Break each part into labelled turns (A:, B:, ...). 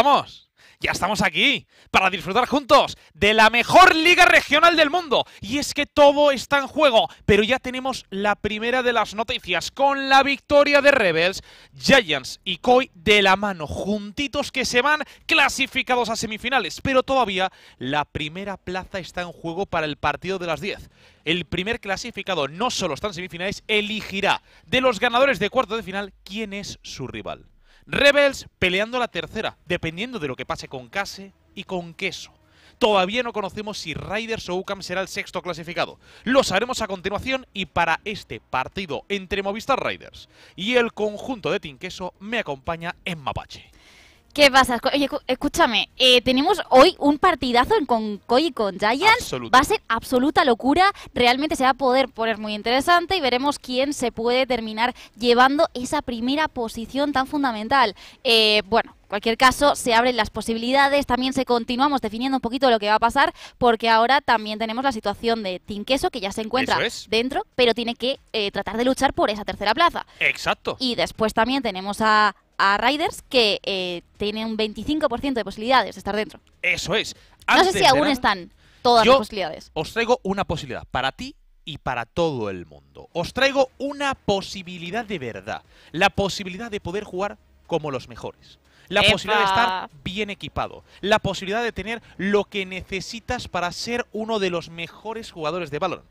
A: estamos. Ya estamos aquí para disfrutar juntos de la mejor liga regional del mundo. Y es que todo está en juego, pero ya tenemos la primera de las noticias con la victoria de Rebels, Giants y Koi de la mano, juntitos que se van clasificados a semifinales. Pero todavía la primera plaza está en juego para el partido de las 10 el primer clasificado no solo está en semifinales, elegirá de los ganadores de cuarto de final quién es su rival. Rebels peleando la tercera, dependiendo de lo que pase con Case y con Queso. Todavía no conocemos si Riders o UCAM será el sexto clasificado. Lo sabremos a continuación y para este partido entre Movistar Riders y el conjunto de Queso, me
B: acompaña en Mapache. ¿Qué pasa? Oye, escúchame, eh, tenemos hoy un partidazo en y con Giant, Va a ser absoluta locura. Realmente se va a poder poner muy interesante y veremos quién se puede terminar llevando esa primera posición tan fundamental. Eh, bueno, en cualquier caso, se abren las posibilidades, también se continuamos definiendo un poquito lo que va a pasar, porque ahora también tenemos la situación de Tinqueso, que ya se encuentra dentro, pero tiene que eh, tratar de luchar por esa tercera plaza.
A: Exacto. Y
B: después también tenemos a a Riders que eh, tiene un 25% de posibilidades de estar dentro.
A: Eso es. no sé si aún están
B: todas las posibilidades.
A: Os traigo una posibilidad para ti y para todo el mundo. Os traigo una posibilidad de verdad. La posibilidad de poder jugar como los mejores. La posibilidad de estar bien equipado. La posibilidad de tener lo que necesitas para ser uno de los mejores jugadores de Valorant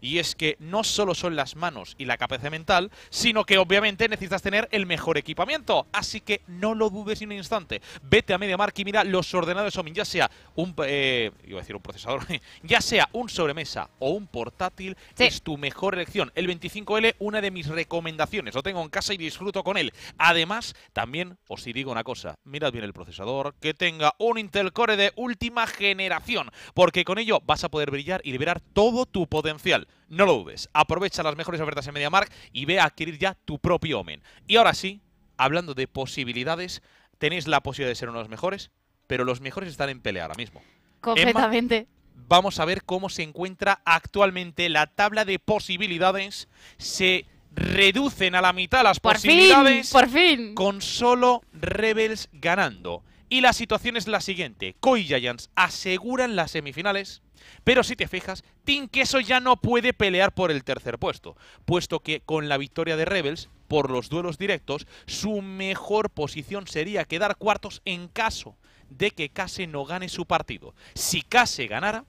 A: y es que no solo son las manos y la capacidad mental, sino que obviamente necesitas tener el mejor equipamiento. Así que no lo dudes ni un instante. Vete a MediaMark y mira los ordenadores Omin, ya sea un, eh, iba a decir un procesador, ya sea un sobremesa o un portátil, es tu mejor elección. El 25L, una de mis recomendaciones. Lo tengo en casa y disfruto con él. Además, también os digo una cosa, mirad bien el procesador, que tenga un Intel Core de última generación, porque con ello vas a poder brillar y liberar todo tu potencial no lo dudes. Aprovecha las mejores ofertas en MediaMark y ve a adquirir ya tu propio Omen. Y ahora sí, hablando de posibilidades, tenéis la posibilidad de ser uno de los mejores, pero los mejores están en pelea ahora mismo.
B: Completamente.
A: vamos a ver cómo se encuentra actualmente la tabla de posibilidades. Se reducen a la mitad las posibilidades.
B: por fin. Con
A: solo Rebels ganando. Y la situación es la siguiente. Koi Giants aseguran las semifinales, pero si te fijas, Team Queso ya no puede pelear por el tercer puesto, puesto que con la victoria de Rebels, por los duelos directos, su mejor posición sería quedar cuartos en caso de que Case no gane su partido. Si Case ganara,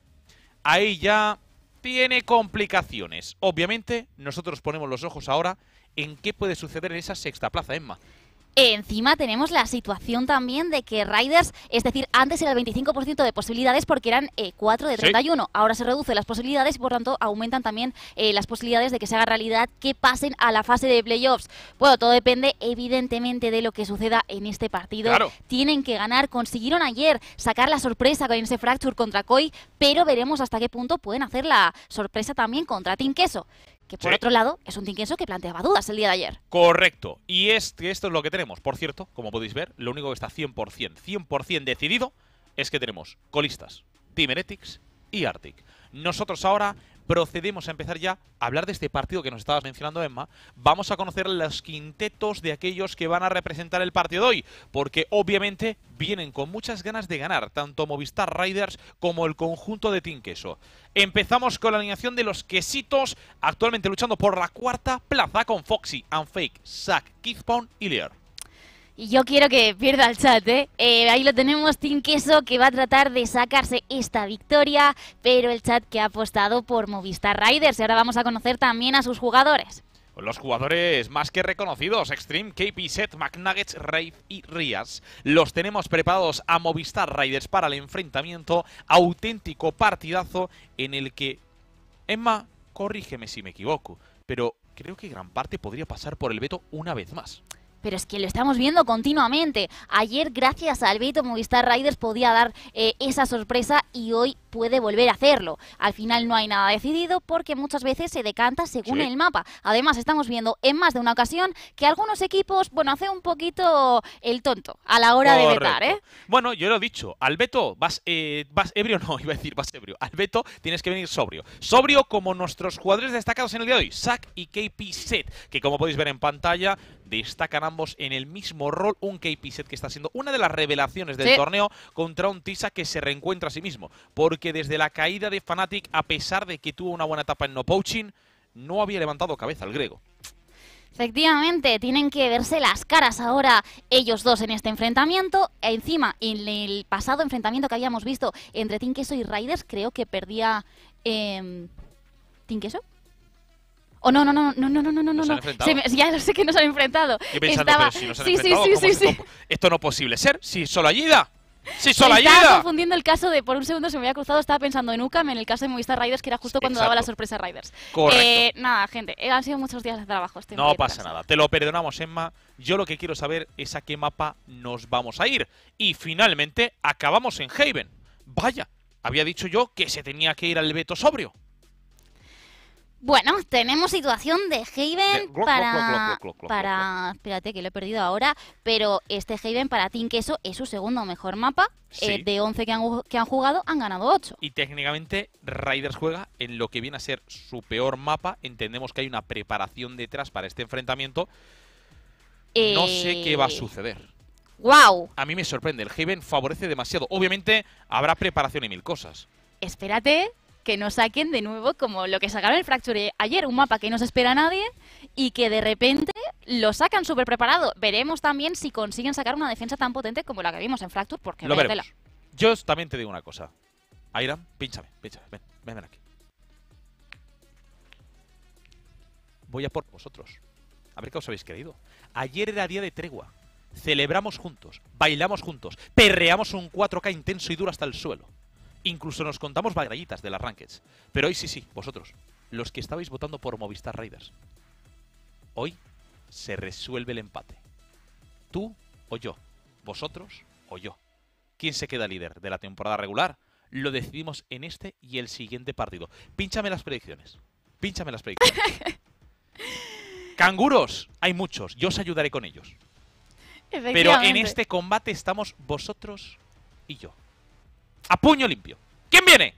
A: ahí ya tiene complicaciones. Obviamente, nosotros ponemos los ojos ahora en qué puede suceder en esa sexta plaza, Emma.
B: Encima tenemos la situación también de que Riders, es decir, antes era el 25% de posibilidades porque eran 4 eh, de 31. Ahora se reducen las posibilidades y por tanto aumentan también eh, las posibilidades de que se haga realidad que pasen a la fase de playoffs. Bueno, todo depende evidentemente de lo que suceda en este partido. Tienen que ganar. Consiguieron ayer sacar la sorpresa con ese fracture contra Coy, pero veremos hasta qué punto pueden hacer la sorpresa también contra Team Queso que por otro lado es un Tinkenso que planteaba dudas el día de ayer.
A: Correcto. Y que esto es lo que tenemos. Por cierto, como podéis ver, lo único que está 100%, 100% decidido es que tenemos colistas, Team y Arctic. Nosotros ahora procedemos a empezar ya a hablar de este partido que nos estabas mencionando, Emma. Vamos a conocer los quintetos de aquellos que van a representar el partido de hoy, porque obviamente vienen con muchas ganas de ganar, tanto Movistar Riders como el conjunto de Queso Empezamos con la alineación de los quesitos, actualmente luchando por la cuarta plaza con Foxy, Unfake, Zack, Pound y Lear.
B: Y yo quiero que pierda el chat, ¿eh? ¿eh? Ahí lo tenemos, Team Queso, que va a tratar de sacarse esta victoria, pero el chat que ha apostado por Movistar Riders. Y ahora vamos a conocer también a sus jugadores.
A: Los jugadores más que reconocidos, Extreme, set McNuggets, Raid y Rías. Los tenemos preparados a Movistar Riders para el enfrentamiento. Auténtico partidazo en el que... Emma, corrígeme si me equivoco, pero creo que gran parte podría pasar por el veto una vez más
B: pero es que lo estamos viendo continuamente. Ayer, gracias al veto, Movistar Riders podía dar eh, esa sorpresa y hoy puede volver a hacerlo. Al final no hay nada decidido porque muchas veces se decanta según el mapa. Además, estamos viendo en más de una ocasión que algunos equipos, bueno, hace un poquito el tonto a la hora de vetar, ¿eh?
A: Bueno, yo lo he dicho, Albeto, vas, eh, vas ebrio, no, iba a decir vas ebrio. Al tienes que venir sobrio. Sobrio como nuestros jugadores destacados en el día de hoy, Sack y KP Set, que como podéis ver en pantalla, destacan ambos en el mismo rol. Un KP Set que está siendo una de las revelaciones del torneo contra un Tisa que se reencuentra a sí mismo. Porque desde la caída de Fnatic, a pesar de que tuvo una buena etapa en no poaching, no había levantado cabeza el griego.
B: Efectivamente, tienen que verse las caras ahora ellos dos en este enfrentamiento. Encima, en el pasado enfrentamiento que habíamos visto entre Tinkeso y Raiders, creo que perdía eh, em, Tinkeso. Oh, no, no, no, no, no, no, no, no, no. ya lo sé que nos han enfrentado. Estaba... sí, sí, sí, sí, sí.
A: Esto no es posible ser. Si solo ayuda. ¡Sí, solo Estaba
B: confundiendo el caso de. Por un segundo se me había cruzado, estaba pensando en UCAM, en el caso de Movistar Riders, que era justo cuando daba la sorpresa a Riders. Correcto. Eh, nada, gente, eh, han sido muchos días de trabajo. Estoy no
A: pasa nada, te lo perdonamos, Emma. Yo lo que quiero saber es a qué mapa nos vamos a ir. Y finalmente acabamos en Haven. Vaya, había dicho yo que se tenía que ir al Beto sobrio.
B: Bueno, tenemos situación de Haven para... para... Espérate, que lo he perdido ahora, pero este Haven para Team Queso es su segundo mejor mapa. Eh, de 11 que han, jugado, han ganado 8.
A: Y técnicamente Raiders juega en lo que viene a ser su peor mapa. Entendemos que hay una preparación detrás para este enfrentamiento.
B: No sé qué va a eh, suceder. ¡Wow!
A: A mí me sorprende, el Haven favorece demasiado. Obviamente habrá preparación y mil cosas.
B: Espérate, que nos saquen de nuevo como lo que sacaron el Fracture ayer, un mapa que no se espera a nadie y que de repente lo sacan súper preparado. Veremos también si consiguen sacar una defensa tan potente como la que vimos en Fracture, porque lo veremos.
A: Yo también te digo una cosa. Airam, pínchame, pínchame, ven, ven, ven aquí. Voy a por vosotros. A ver qué os habéis creído. Ayer era día de tregua. Celebramos juntos, bailamos juntos, perreamos un 4K intenso y duro hasta el suelo. Incluso nos contamos vagallitas de las rankings. Pero hoy sí, sí, vosotros, los que estabais votando por Movistar Raiders. Hoy se resuelve el empate. Tú o yo, vosotros o yo. ¿Quién se queda líder de la temporada regular? Lo decidimos en este y el siguiente partido. Pínchame las predicciones. Pínchame las predicciones. Canguros, hay muchos. Yo os ayudaré con ellos.
C: Pero en este
A: combate estamos vosotros y yo a puño limpio. ¿Quién viene?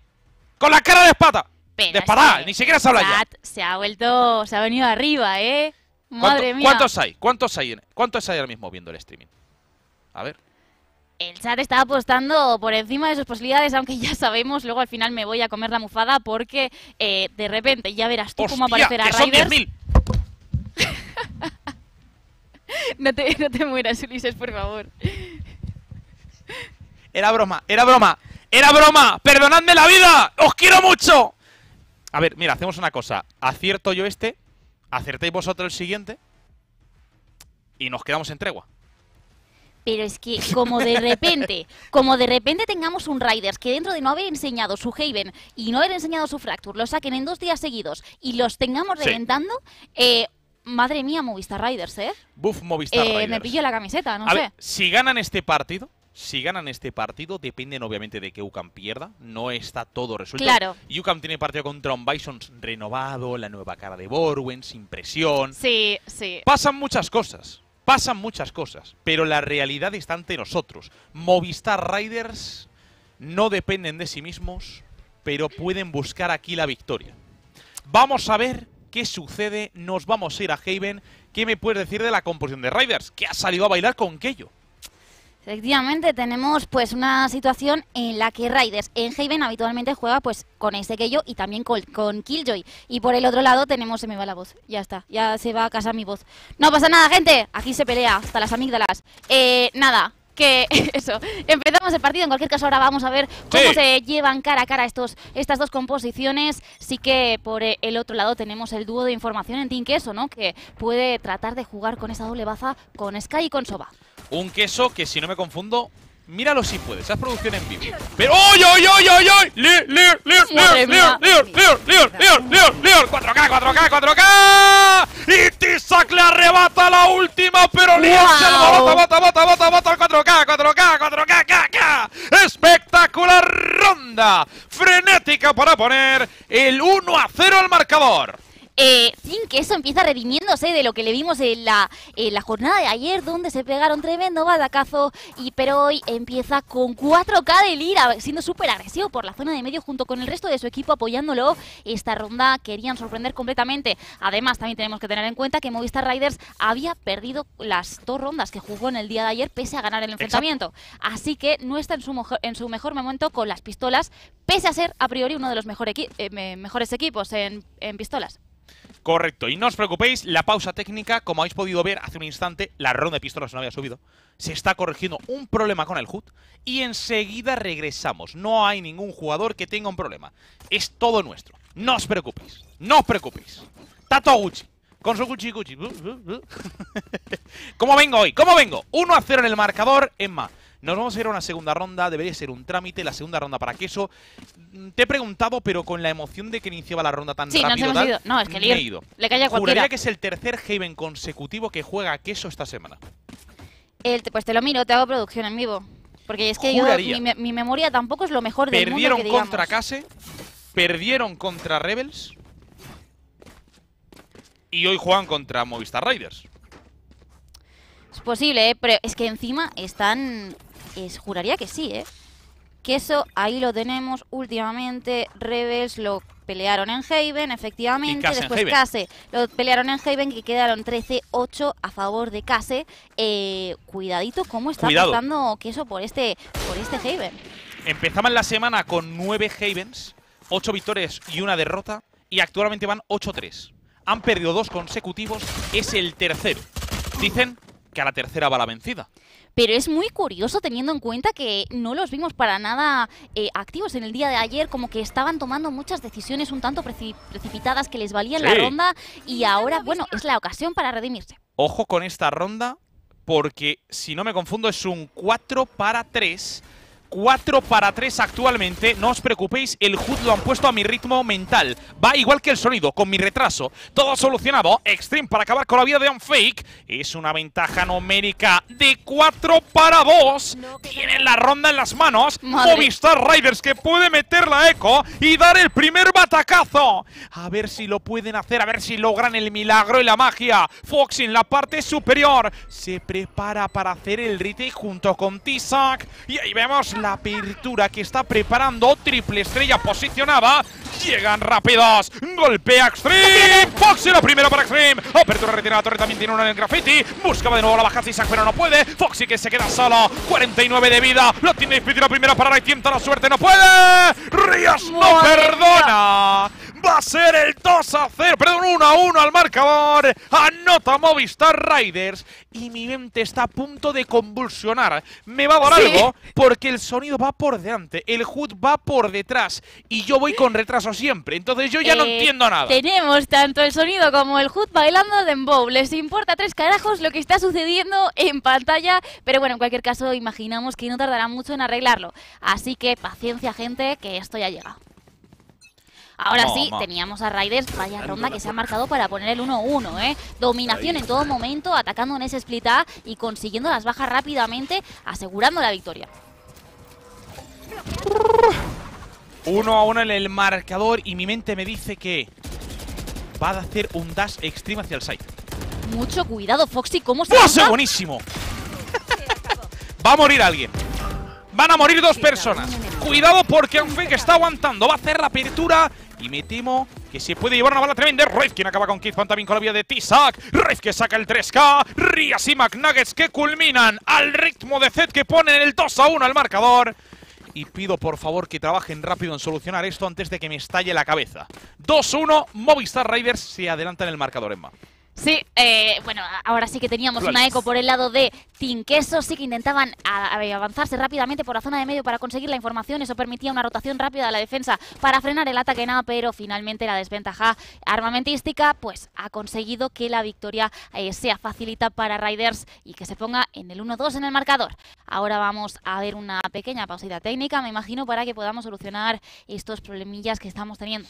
A: Con la cara de espada.
C: de
B: espada,
A: ni siquiera se habla ya.
B: Se ha vuelto, se ha venido arriba, ¿eh? Madre mía. ¿Cuántos hay?
A: ¿Cuántos hay? ¿Cuántos hay ahora mismo viendo el streaming? A ver.
B: El chat está apostando por encima de sus posibilidades, aunque ya sabemos, luego al final me voy a comer la mufada porque eh, de repente ya verás tú cómo aparecerá que no, te, no te mueras, Ulises, por favor.
A: Era broma, era broma. Era broma, perdonadme la vida, os quiero mucho. A ver, mira, hacemos una cosa. Acierto yo este, acertéis vosotros el siguiente y nos quedamos en tregua.
B: Pero es que como de repente, como de repente tengamos un Riders que dentro de no haber enseñado su Haven y no haber enseñado su Fracture, lo saquen en dos días seguidos y los tengamos reventando, eh, madre mía, Movistar Riders, ¿eh?
A: Buf, Movistar eh, Me pillo la
B: camiseta, no sé.
A: si ganan este partido, si ganan este partido, dependen obviamente de que UCAM pierda. No está todo resuelto. Y UCAM tiene partido contra un Bison renovado, la nueva cara de Borwen, sin presión.
B: Sí, sí.
A: Pasan muchas cosas. Pasan muchas cosas. Pero la realidad está ante nosotros. Movistar Riders no dependen de sí mismos, pero pueden buscar aquí la victoria. Vamos a ver qué sucede. Nos vamos a ir a Haven. ¿Qué me puedes decir de la composición de Riders? Que ha salido a bailar con Kello.
B: Efectivamente, tenemos pues una situación en la que Raiders en Haven habitualmente juega pues con ese que yo y también con, Killjoy. Y por el otro lado tenemos, se me va la voz, ya está, ya se va a casa mi voz. No pasa nada, gente, aquí se pelea, hasta las amígdalas. Eh, nada, que eso, empezamos el partido, en cualquier caso ahora vamos a ver cómo se llevan cara a cara estos, estas dos composiciones, sí que por el otro lado tenemos el dúo de información en Team Queso, ¿no? que puede tratar de jugar con esa doble baza con Sky y con Soba.
A: Un queso que, si no me confundo, míralo si puedes. Haz producción en vivo. Pero ¡Oy, oy, oy, oy, oy!
C: ¡Lear, lear, lear, lear, lear,
A: lear, lear, lear, lear, lear! 4K, 4K, 4K! Y Tisak le arrebata la última, pero Lear se lo bota, bota, bota, bota, bota 4K, 4K, 4K, K, Espectacular ronda frenética para poner el 1 a 0 al marcador.
B: Eh, que eso empieza redimiéndose de lo que le vimos en la, jornada de ayer, donde se pegaron tremendo badacazo, y, pero hoy empieza con 4K de Lira, siendo súper agresivo por la zona de medio junto con el resto de su equipo apoyándolo. Esta ronda querían sorprender completamente. Además, también tenemos que tener en cuenta que Movistar Riders había perdido las dos rondas que jugó en el día de ayer, pese a ganar el enfrentamiento. Así que no está en su, en su mejor momento con las pistolas, pese a ser a priori uno de los eh, mejores equipos en pistolas.
A: Correcto, y no os preocupéis, la pausa técnica, como habéis podido ver hace un instante, la ronda de pistolas no había subido, se está corrigiendo un problema con el HUD y enseguida regresamos, no hay ningún jugador que tenga un problema, es todo nuestro, no os preocupéis, no os preocupéis. Tato Gucci, con su Gucci Gucci. ¿Cómo vengo hoy? ¿Cómo vengo? 1 a 0 en el marcador, Emma nos vamos a ir a una segunda ronda, debería ser un trámite, la segunda ronda para queso. Mm, te he preguntado, pero con la emoción de que iniciaba la ronda tan sí, No, nos hemos ido. no, es que le, he ido. le cae cualquiera. Juraría que es el tercer Haven consecutivo que juega queso esta semana.
B: El, pues te lo miro, te hago producción en vivo. Porque es que yo, mi, memoria tampoco es lo mejor del Perdieron mundo Perdieron contra
A: Case, perdieron contra Rebels y hoy juegan contra Movistar Riders.
B: Es posible, ¿eh? pero es que encima están juraría que sí, ¿eh? Que eso ahí lo tenemos últimamente. Rebels lo pelearon en Haven, efectivamente. Después Case eh, lo pelearon en Haven, y quedaron 13-8 a favor de Case. Eh. Eh, cuidadito cómo está pasando queso por este, por este Haven.
A: Empezaban la semana con 9 Havens, 8 victorias y una derrota. Y actualmente van 8-3. Han perdido dos consecutivos, es el tercero. Dicen que a la tercera va la vencida.
B: Pero es muy curioso teniendo en cuenta que no los vimos para nada eh, activos en el día de ayer, como que estaban tomando muchas decisiones un tanto precipitadas que les valían la ronda y ahora, bueno, es la ocasión para redimirse.
A: Ojo con esta ronda porque, si no me confundo, es un 4 para 3 4 para 3 actualmente. No os preocupéis, el HUD lo han puesto a mi ritmo mental. Va igual que el sonido, con mi retraso. Todo solucionado. Extreme para acabar con la vida de un fake. Es una ventaja numérica de 4 para 2. Tienen la ronda en las manos. Movistar Riders que puede meter la eco y dar el primer batacazo. A ver si lo pueden hacer, a ver si logran el milagro y la magia. Fox en la parte superior se prepara para hacer el retake junto con Tizak. Y ahí vemos la apertura que está preparando. Triple estrella posicionaba. Llegan rápidos. Golpea Xtreme. Foxy la primera para Xtreme. Apertura retirada. Torre también tiene una en el graffiti. Buscaba de nuevo la baja de Isaac, pero no puede. Foxy que se queda solo. 49 de vida. Lo tiene difícil la primera para la la suerte. No puede.
C: Ríos no perdona.
A: Va a ser el 2 a 0, perdón, 1 a 1 al marcador. Anota Movistar Riders. Y mi mente está a punto de convulsionar. Me va a dar algo porque el sonido va por delante, el HUD va por detrás. Y yo voy con retraso siempre. Entonces yo ya no eh, entiendo nada.
B: Tenemos tanto el sonido como el HUD bailando de dembow. Les importa tres carajos lo que está sucediendo en pantalla. Pero bueno, en cualquier caso, imaginamos que no tardará mucho en arreglarlo. Así que paciencia, gente, que esto ya llega. Ahora sí, teníamos a Raiders, vaya ronda que se ha marcado para poner el 1-1, ¿eh? Dominación en todo momento, atacando en ese split A y consiguiendo las bajas rápidamente, asegurando la victoria.
A: 1 a 1 en el marcador y mi mente me dice que va a hacer un dash extreme hacia el site.
B: Mucho cuidado, Foxy, cómo se ¡Pase!
A: ¡Buenísimo! va a morir alguien. Van a morir dos personas. Cuidado porque que está aguantando. Va a hacer la apertura y me temo que se puede llevar una bala tremenda. Red, quien acaba con Kid también con la vía de Tisak. Red que saca el 3K. Rías y McNuggets que culminan al ritmo de Zed que ponen el 2 a 1 al marcador. Y pido por favor que trabajen rápido en solucionar esto antes de que me estalle la cabeza. 2-1, Movistar riders se adelanta en el marcador, Emma.
B: Sí, eh, bueno, ahora sí que teníamos una eco por el lado de Tinqueso, sí que intentaban eh, avanzarse rápidamente por la zona de medio para conseguir la información, eso permitía una rotación rápida de la defensa para frenar el ataque nada, pero finalmente la desventaja armamentística pues ha conseguido que la victoria eh, sea facilita para Riders y que se ponga en el 1-2 en el marcador. Ahora vamos a ver una pequeña pausita técnica, me imagino, para que podamos solucionar estos problemillas que estamos teniendo.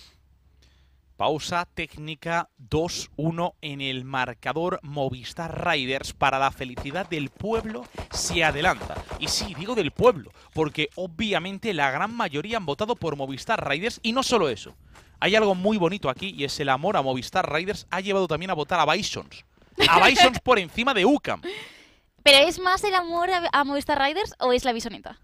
A: Pausa técnica 2-1 en el marcador Movistar Riders para la felicidad del pueblo se adelanta. Y sí, digo del pueblo, porque obviamente la gran mayoría han votado por Movistar Riders y no solo eso. Hay algo muy bonito aquí y es el amor a Movistar Riders ha llevado también a votar a Bisons. A Bisons por encima de UCAM.
B: ¿Pero es más el amor a Movistar Riders o es la bisoneta?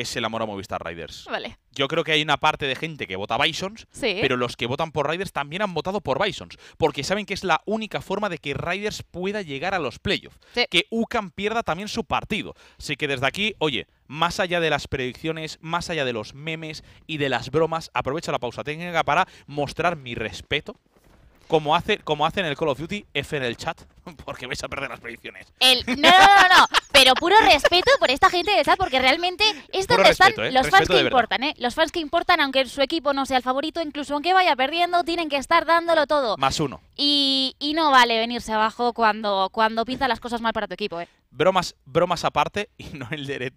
A: es el amor a Movistar Riders. Vale. Yo creo que hay una parte de gente que vota Bisons, pero los que votan por Riders también han votado por Bisons, porque saben que es la única forma de que Riders pueda llegar a los playoffs, que UCAM pierda también su partido. Así que desde aquí, oye, más allá de las predicciones, más allá de los memes y de las bromas, aprovecho la pausa técnica para mostrar mi respeto como, hace, como hacen el Call of Duty, F en el chat, porque vais a perder las predicciones.
B: no, no, no, pero puro respeto por esta gente de chat, porque realmente es donde están ¿eh? los fans que importan, ¿eh? Los fans que importan, aunque su equipo no sea el favorito, incluso aunque vaya perdiendo, tienen que estar dándolo todo. Más uno. Y, no vale venirse abajo cuando, cuando las cosas mal para tu equipo, ¿eh?
A: Bromas, bromas aparte, y no el de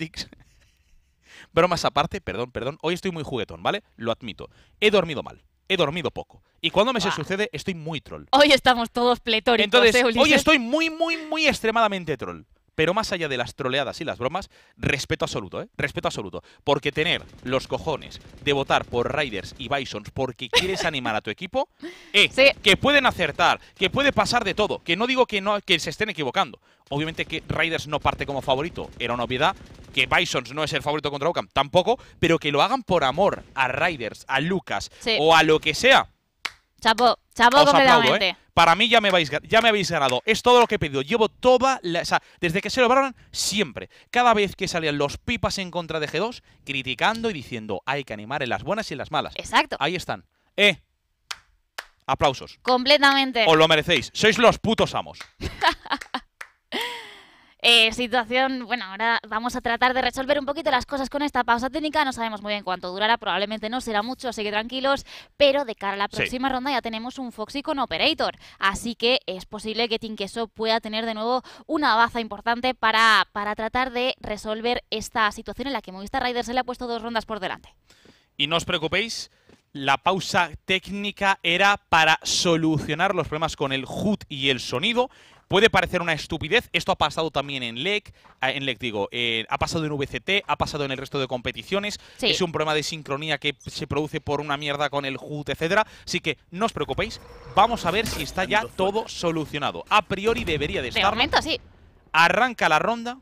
A: bromas aparte, perdón, perdón, hoy estoy muy juguetón, ¿vale? Lo admito. He dormido mal he dormido poco. Y cuando me se sucede, estoy muy troll.
B: Hoy estamos todos pletóricos. hoy estoy
A: muy, muy, muy extremadamente troll. Pero más allá de las troleadas y las bromas, respeto absoluto, ¿eh? Respeto absoluto. Porque tener los cojones de votar por Riders y Bisons porque quieres animar a tu equipo, eh, que pueden acertar, que puede pasar de todo, que no digo que, no, que se estén equivocando. Obviamente que Riders no parte como favorito, era una obviedad. Que Bisons no es el favorito contra Ocam, tampoco, pero que lo hagan por amor a Riders, a Lucas o a lo que sea
B: Chapo, chapo ¿eh?
A: Para mí ya me, vais, ya me habéis ganado. Es todo lo que he pedido. Llevo toda la. O sea, desde que se lo lograron, siempre. Cada vez que salían los pipas en contra de G2, criticando y diciendo hay que animar en las buenas y en las malas. Exacto. Ahí están. Eh. Aplausos.
B: Completamente. Os lo
A: merecéis. Sois los putos amos.
B: Eh, situación, bueno, ahora vamos a tratar de resolver un poquito las cosas con esta pausa técnica, no sabemos muy bien cuánto durará, probablemente no será mucho, así que tranquilos, pero de cara a la próxima ronda ya tenemos un Foxy con Operator, así que es posible que Tinkeso pueda tener de nuevo una baza importante para, para tratar de resolver esta situación en la que Movistar Riders se le ha puesto dos rondas por delante.
A: Y no os preocupéis, la pausa técnica era para solucionar los problemas con el HUD y el sonido Puede parecer una estupidez, esto ha pasado también en LEC, en LEC digo, eh, ha pasado en VCT, ha pasado en el resto de competiciones, es un problema de sincronía que se produce por una mierda con el HUT, etcétera, así que no os preocupéis, vamos a ver si está ya todo solucionado. A priori debería de estar. De momento sí. Arranca la ronda.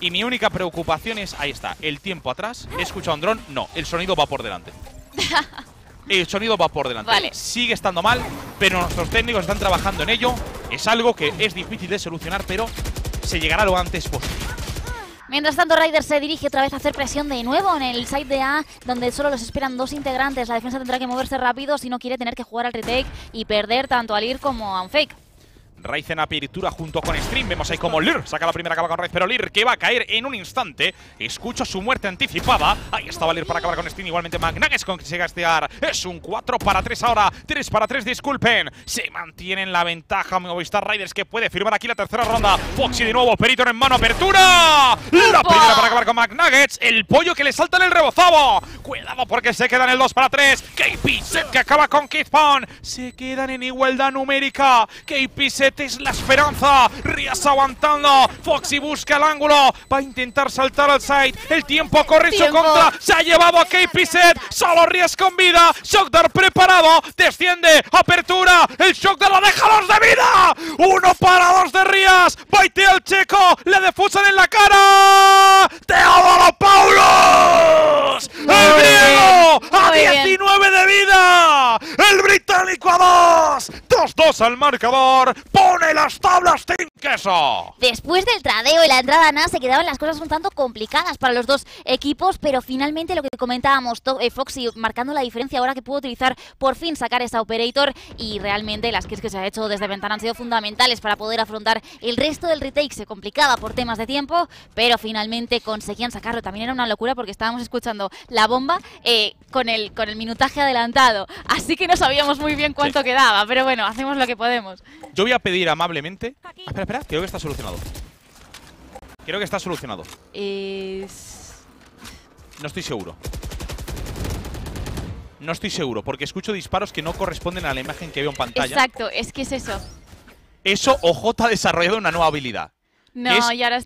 A: Y mi única preocupación es, ahí está, el tiempo atrás. ¿He escuchado un dron? No, el sonido va por delante. el sonido va por delante. Sigue estando mal, pero nuestros técnicos están trabajando en ello. Es algo que es difícil de solucionar, pero se llegará lo antes posible.
B: Mientras tanto, Ryder se dirige otra vez a hacer presión de nuevo en el side de A, donde solo los esperan dos integrantes. La defensa tendrá que moverse rápido si no quiere tener que jugar al retake y perder tanto al ir como a un fake
A: en apertura junto con Stream. Vemos ahí como Lir saca la primera Acaba con Raiz, pero Lir que va a caer en un instante. Escucho su muerte anticipada. Ahí estaba Lir para acabar con Stream. Igualmente con que se gastear. Es un 4 para 3 ahora. 3 para 3, disculpen. Se mantienen la ventaja Movistar Riders que puede firmar aquí la tercera ronda. Foxy de nuevo, Periton en mano, apertura. La primera para acabar con McNuggets. El pollo que le salta en el rebozado. Cuidado porque se quedan el 2 para 3. Set que acaba con Keith Se quedan en igualdad numérica. KPZ es la esperanza. Rías aguantando. Foxy busca el ángulo. Va a intentar saltar al side. El tiempo corre su contra. Se ha llevado a Key Solo Rías con vida. Shockdar preparado. Desciende. Apertura. El Shockdar lo deja a los de vida. Uno para dos de Rías. baitea el checo. Le defusan en la cara. Teodoro Paulos. El 19 de vida. El británico a 2. 2-2 al marcador. Pone las tablas sin Queso.
B: Después del tradeo y la entrada nada se quedaban las cosas un tanto complicadas para los dos equipos, pero finalmente lo que comentábamos, eh, Foxy marcando la diferencia ahora que pudo utilizar por fin sacar esa operator y realmente las que se ha hecho desde ventana han sido fundamentales para poder afrontar el resto del retake. Se complicaba por temas de tiempo, pero finalmente conseguían sacarlo. También era una locura porque estábamos escuchando la bomba eh, con el con el minutaje adelantado, así que no sabíamos muy bien cuánto quedaba, pero bueno, hacemos lo que podemos.
A: Yo voy a pedir amablemente... Ah, espera, espera, creo que está solucionado. Creo que está solucionado.
B: Es...
A: No estoy seguro. No estoy seguro, porque escucho disparos que no corresponden a la imagen que veo en pantalla. Exacto,
B: es que es eso.
A: Eso, OJ ha desarrollado una nueva habilidad
B: no,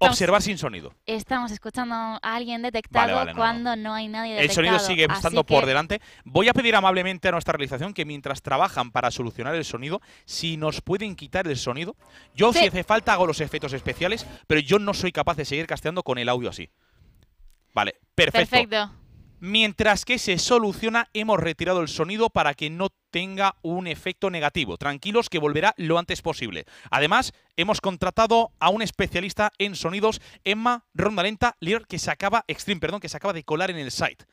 B: observar sin sonido. Estamos escuchando a alguien detectado cuando no. hay nadie detectado. El sonido sigue estando por delante.
A: Voy a pedir amablemente a nuestra realización que mientras trabajan para solucionar el sonido, si nos pueden quitar el sonido. Yo, si hace falta, hago los efectos especiales, pero yo no soy capaz de seguir casteando con el audio así. Vale, perfecto. Perfecto. Mientras que se soluciona, hemos retirado el sonido para que no tenga un efecto negativo. Tranquilos que volverá lo antes posible. Además, hemos contratado a un especialista en sonidos, Emma Rondalenta Lier, que se acaba, perdón, que se acaba de colar en el site.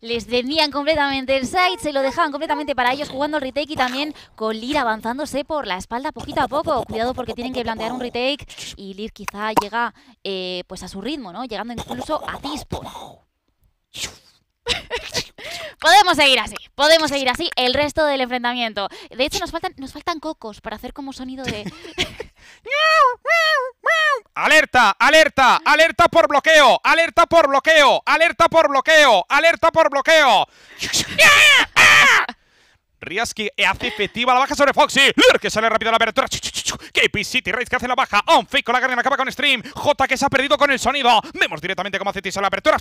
B: Les denían completamente el site, se lo dejaban completamente para ellos jugando el retake y también con Lir avanzándose por la espalda poquito a poco. Cuidado porque tienen que plantear un retake y Lir quizá llega eh, pues a su ritmo, ¿no? Llegando incluso a dispo podemos seguir así, podemos seguir así el resto del enfrentamiento. De hecho, nos faltan, nos faltan cocos para hacer como sonido de.
A: ¡Alerta! ¡Alerta! ¡Alerta por bloqueo! ¡Alerta por bloqueo! ¡Alerta por bloqueo! ¡Alerta por bloqueo! Riaski e hace efectiva la baja sobre Foxy. que sale rápido a la apertura. KP City Raids que hace la baja. On fake con la carne acaba con Stream. J que se ha perdido con el sonido. Vemos directamente cómo hace Tisa la apertura.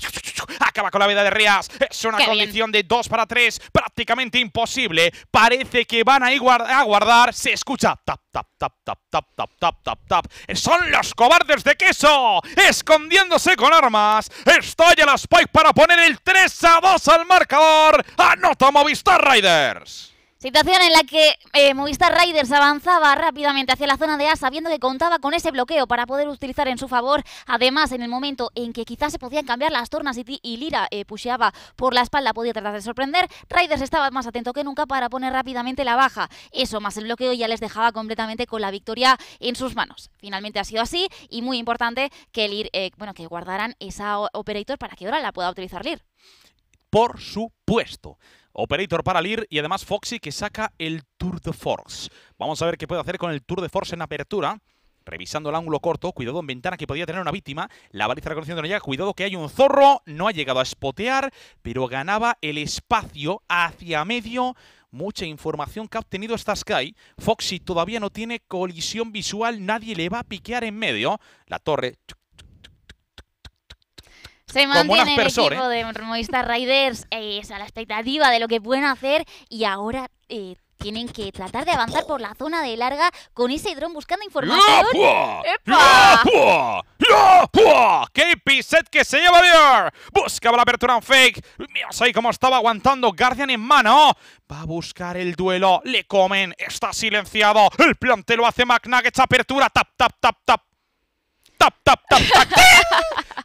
A: Acaba con la vida de rías Es una condición de 2 para 3. Prácticamente imposible. Parece que van a, a guardar. Se escucha. Tap, tap, tap, tap, tap, tap, tap, tap, tap. Son los cobardes de queso. Escondiéndose con armas. Estalla la Spike para poner el 3 a 2 al marcador. Anota Movistar Riders.
B: Situación en la que eh, Movistar Riders avanzaba rápidamente hacia la zona de A sabiendo que contaba con ese bloqueo para poder utilizar en su favor. Además, en el momento en que quizás se podían cambiar las tornas y, y Lira eh, pusheaba por la espalda, podía tratar de sorprender, Riders estaba más atento que nunca para poner rápidamente la baja. Eso más el bloqueo ya les dejaba completamente con la victoria en sus manos. Finalmente ha sido así y muy importante que, Lir, eh, bueno, que guardaran esa operator para que ahora la pueda utilizar Lir.
A: Por supuesto. Operator para Leer y además Foxy que saca el Tour de Force. Vamos a ver qué puede hacer con el Tour de Force en apertura. Revisando el ángulo corto, cuidado en ventana que podría tener una víctima. La baliza reconociendo ya, cuidado que hay un zorro. No ha llegado a spotear, pero ganaba el espacio hacia medio. Mucha información que ha obtenido esta Sky. Foxy todavía no tiene colisión visual, nadie le va a piquear en medio. La torre
B: se mantiene el equipo ¿eh? de Movistar Riders eh, a la expectativa de lo que pueden hacer y ahora eh, tienen que tratar de avanzar por la zona de larga con ese dron buscando información. ¡Epa!
A: ¡Qué piset que se lleva Bear! Buscaba la apertura en fake. Miras ahí cómo estaba aguantando Guardian en mano. Va a buscar el duelo. Le comen. Está silenciado. El plante lo hace McNuggets. Apertura. Tap, tap, tap, tap tap, tap, tap, tap.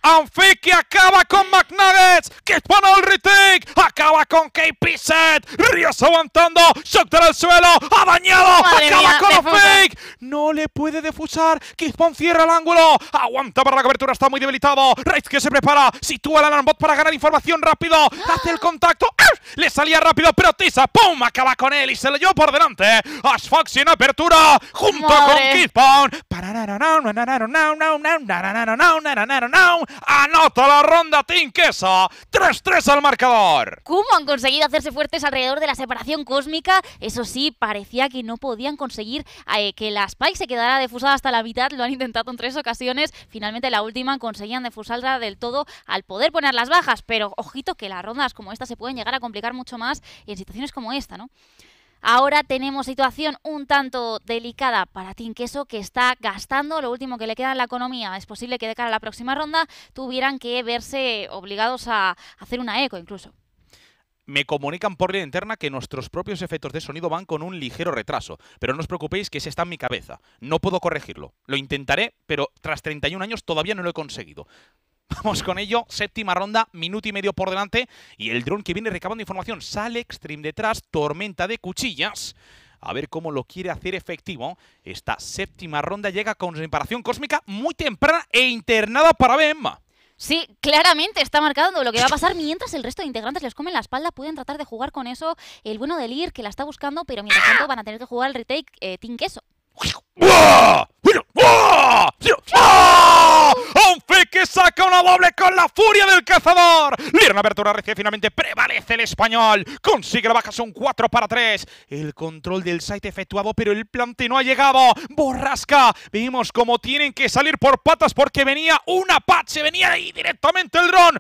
A: Anfiki acaba con McNuggets. Kispano al retake. Acaba con KP Set. Ríos aguantando. Shotter al suelo. Ha dañado. acaba con Fake! No le puede defusar. Kispon cierra el ángulo. Aguanta para la cobertura. Está muy debilitado. Reitz que se prepara. Sitúa la Alarmbot para ganar información rápido. Hace el contacto. ¡Ah! Le salía rápido. Pero Tisa. ¡Pum! Acaba con él. Y se le llevó por delante. fox en apertura. Junto Madre. con Kispon. Anota la ronda Tinquesa. 3-3 al
C: marcador.
B: ¿Cómo han conseguido hacerse fuertes alrededor de la separación cósmica? Eso sí, parecía que no podían conseguir eh, que la Spike se quedara defusada hasta la mitad. Lo han intentado en tres ocasiones. Finalmente, la última conseguían defusarla del todo al poder poner las bajas. Pero ojito que las rondas como esta se pueden llegar a complicar mucho más en situaciones como esta, ¿no? Ahora tenemos situación un tanto delicada para Queso, que está gastando lo último que le queda en la economía. Es posible que de cara a la próxima ronda tuvieran que verse obligados a hacer una eco incluso.
A: Me comunican por línea interna que nuestros propios efectos de sonido van con un ligero retraso, pero no os preocupéis que ese está en mi cabeza. No puedo corregirlo. Lo intentaré, pero tras 31 años todavía no lo he conseguido. Vamos con ello, séptima ronda, minuto y medio por delante y el dron que viene recabando información, sale extreme detrás, tormenta de cuchillas. A ver cómo lo quiere hacer efectivo. Esta séptima ronda llega con reparación cósmica muy temprana e internada para Bema.
B: Sí, claramente está marcando lo que va a pasar mientras el resto de integrantes les comen la espalda. Pueden tratar de jugar con eso el bueno de Lir, que la está buscando, pero mientras tanto ah. van a tener que jugar el retake eh, Team Queso
A: fe que saca una doble con la furia del cazador. Lira una apertura recién finalmente prevalece el español. Consigue la baja, son 4 para 3. El control del site efectuado, pero el plante no ha llegado. Borrasca. Vimos como tienen que salir por patas porque venía un Apache, venía ahí directamente el dron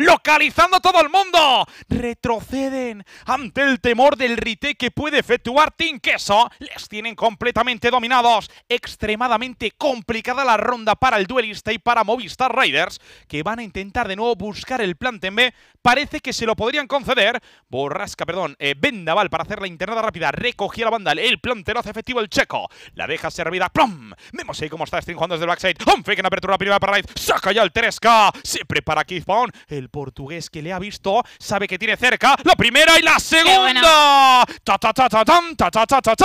A: localizando todo el mundo. Retroceden ante el temor del rite que puede efectuar Queso. Les tienen completamente dominados. Extremadamente complicada la ronda para el duelista y para Movistar riders que van a intentar de nuevo buscar el plan B. Parece que se lo podrían conceder. Borrasca, perdón, eh, Vendaval para hacer la internada rápida. Recogía la banda. El plantero hace efectivo el checo. La deja servida. ¡Plum! Vemos ahí cómo está String desde el backside. Un en apertura primera para Saca ya el 3K. Se prepara Keith El portugués que le ha visto sabe que tiene cerca la primera y la segunda. ta ta ta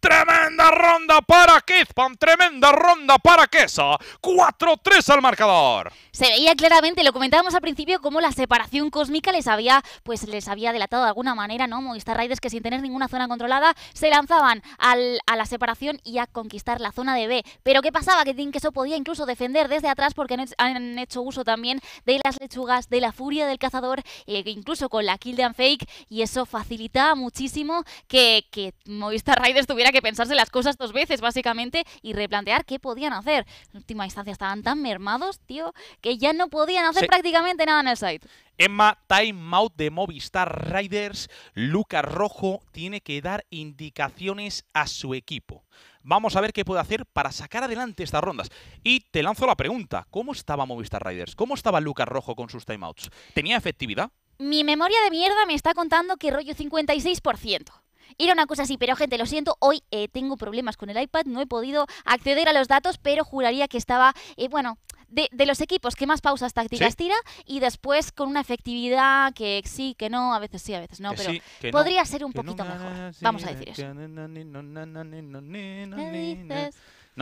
A: Tremenda ronda para Kizpan, tremenda ronda para Kesa. 4-3 al marcador.
B: Se veía claramente, lo comentábamos al principio, como la separación cósmica les había, pues les había delatado de alguna manera, ¿no? Movistar Raiders que sin tener ninguna zona controlada se lanzaban a la separación y a conquistar la zona de B. Pero ¿qué pasaba? Que Team eso podía incluso defender desde atrás porque han hecho uso también de las lechugas de la furia del cazador, eh, incluso con la kill fake, y eso facilitaba muchísimo que, que Movistar Riders tuviera que pensarse las cosas dos veces, básicamente, y replantear qué podían hacer. En última instancia estaban tan mermados, tío, que ya no podían hacer prácticamente nada en el site.
A: Emma, timeout de Movistar Riders. Lucas Rojo tiene que dar indicaciones a su equipo. Vamos a ver qué puede hacer para sacar adelante estas rondas. Y te lanzo la pregunta, ¿cómo estaba Movistar Riders? ¿Cómo estaba Lucas Rojo con sus timeouts? ¿Tenía efectividad?
B: Mi memoria de mierda me está contando que rollo 56%. Era una cosa así, pero gente, lo siento, hoy eh, tengo problemas con el iPad, no he podido acceder a los datos, pero juraría que estaba, eh, bueno, de, los equipos que más pausas tácticas tira y después con una efectividad que sí, que no, a veces sí, a veces no, pero podría ser un poquito mejor. Vamos a decir eso.
C: No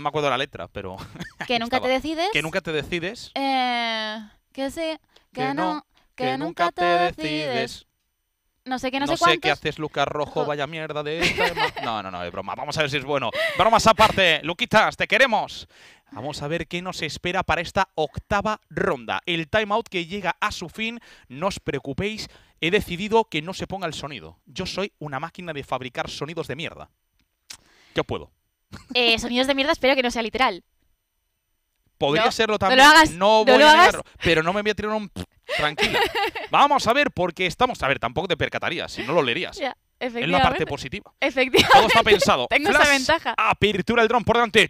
A: me acuerdo la letra, pero.
B: Que nunca te decides. Que
A: nunca te decides.
B: Eh, que sí, que, no, que nunca, te decides no sé qué, no, sé cuántos. No sé qué
A: haces, Lucas Rojo, vaya mierda de... No, no, no, de broma. Vamos a ver si es bueno. Bromas aparte, Luquitas, te queremos. Vamos a ver qué nos espera para esta octava ronda. El timeout que llega a su fin. No os preocupéis, he decidido que no se ponga el sonido. Yo soy una máquina de fabricar sonidos de mierda. Yo puedo.
B: Eh, sonidos de mierda, espero que no sea literal.
A: Podría serlo también. No, lo hagas, voy a pero no me voy a tirar un tranquila. Vamos a ver, porque estamos. A ver, tampoco te percatarías, si no lo leerías.
C: Es la parte
A: positiva.
B: Efectivamente. Todo está pensado. Tengo esa ventaja.
A: Apertura el dron por delante.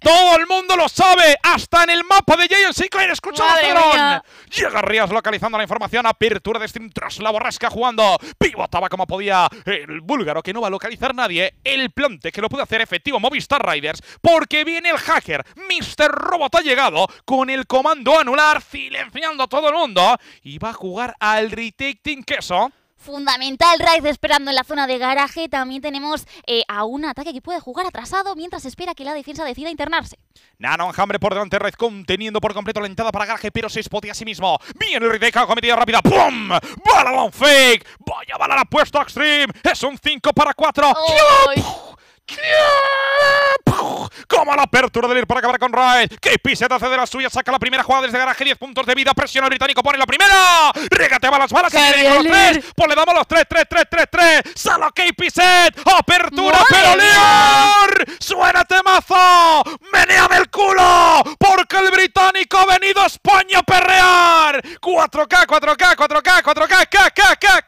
A: Todo el mundo lo sabe. Hasta en el mapa de Jayon escuchado Escucha dron. Llega Ríos localizando la información. Apertura de steam tras la borrasca jugando. Pivotaba como podía el búlgaro que no va a localizar nadie. El plante que lo puede hacer efectivo Movistar Riders. Porque viene el hacker. Mr. Robot ha llegado con el comando anular. Silenciando a todo el mundo. Y va a jugar al retaking Queso.
B: Fundamental Raiz esperando en la zona de garaje. También tenemos eh, a un ataque que puede jugar atrasado mientras espera que la defensa decida internarse.
A: Nano enjambre por delante Raiz conteniendo por completo la entrada para garaje, pero se espotea a sí mismo. Viene Rideca, cometida rápida. ¡Pum! ¡Bala fake! ¡Vaya bala la puesto a Extreme! ¡Es un 5 para 4! Como la apertura del ir para acabar con Ryan. Que hace de la suya. Saca la primera jugada desde garaje. 10 puntos de vida. Presiona el británico. Pone la primera. Régate va las balas. Se los Pues le damos los tres, tres, tres, tres, tres. Sala KP Apertura, pero Leor. Suena mazo! Meneame el culo. Porque el británico ha venido a España a perrear. 4K, 4K, 4K, 4K, K, K, K,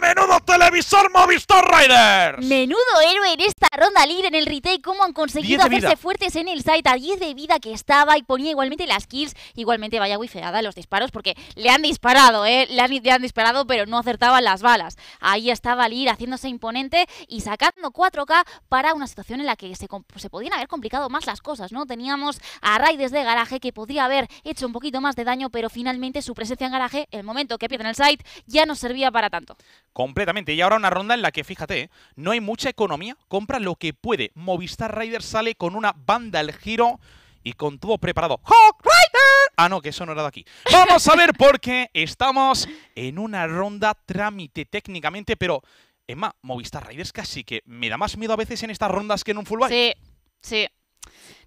A: menudo televisor Movistar Riders.
B: Menudo héroe en esta ronda líder en el retail. Cómo han conseguido hacerse fuertes en el site a 10 de vida que estaba y ponía igualmente las kills. Igualmente vaya wifeada los disparos porque le han disparado, ¿eh? Le han, disparado pero no acertaban las balas. Ahí estaba Lir haciéndose imponente y sacando 4K para una situación en la que pues, se, podían haber complicado más las cosas, ¿no? Teníamos a Raiders de garaje que podría haber hecho un poquito más de daño, pero finalmente su presencia en garaje, el momento que en el site, ya no servía para tanto.
A: Completamente. Y ahora una ronda en la que, fíjate, no hay mucha economía. Compra lo que puede. Movistar Rider sale con una banda al giro y con todo preparado. ¡Hawk Rider! Ah, no, que eso no era de aquí. Vamos a ver por qué estamos en una ronda trámite técnicamente, pero... Emma, Movistar Riders casi que me da más miedo a veces en estas rondas que en un full Sí,
B: sí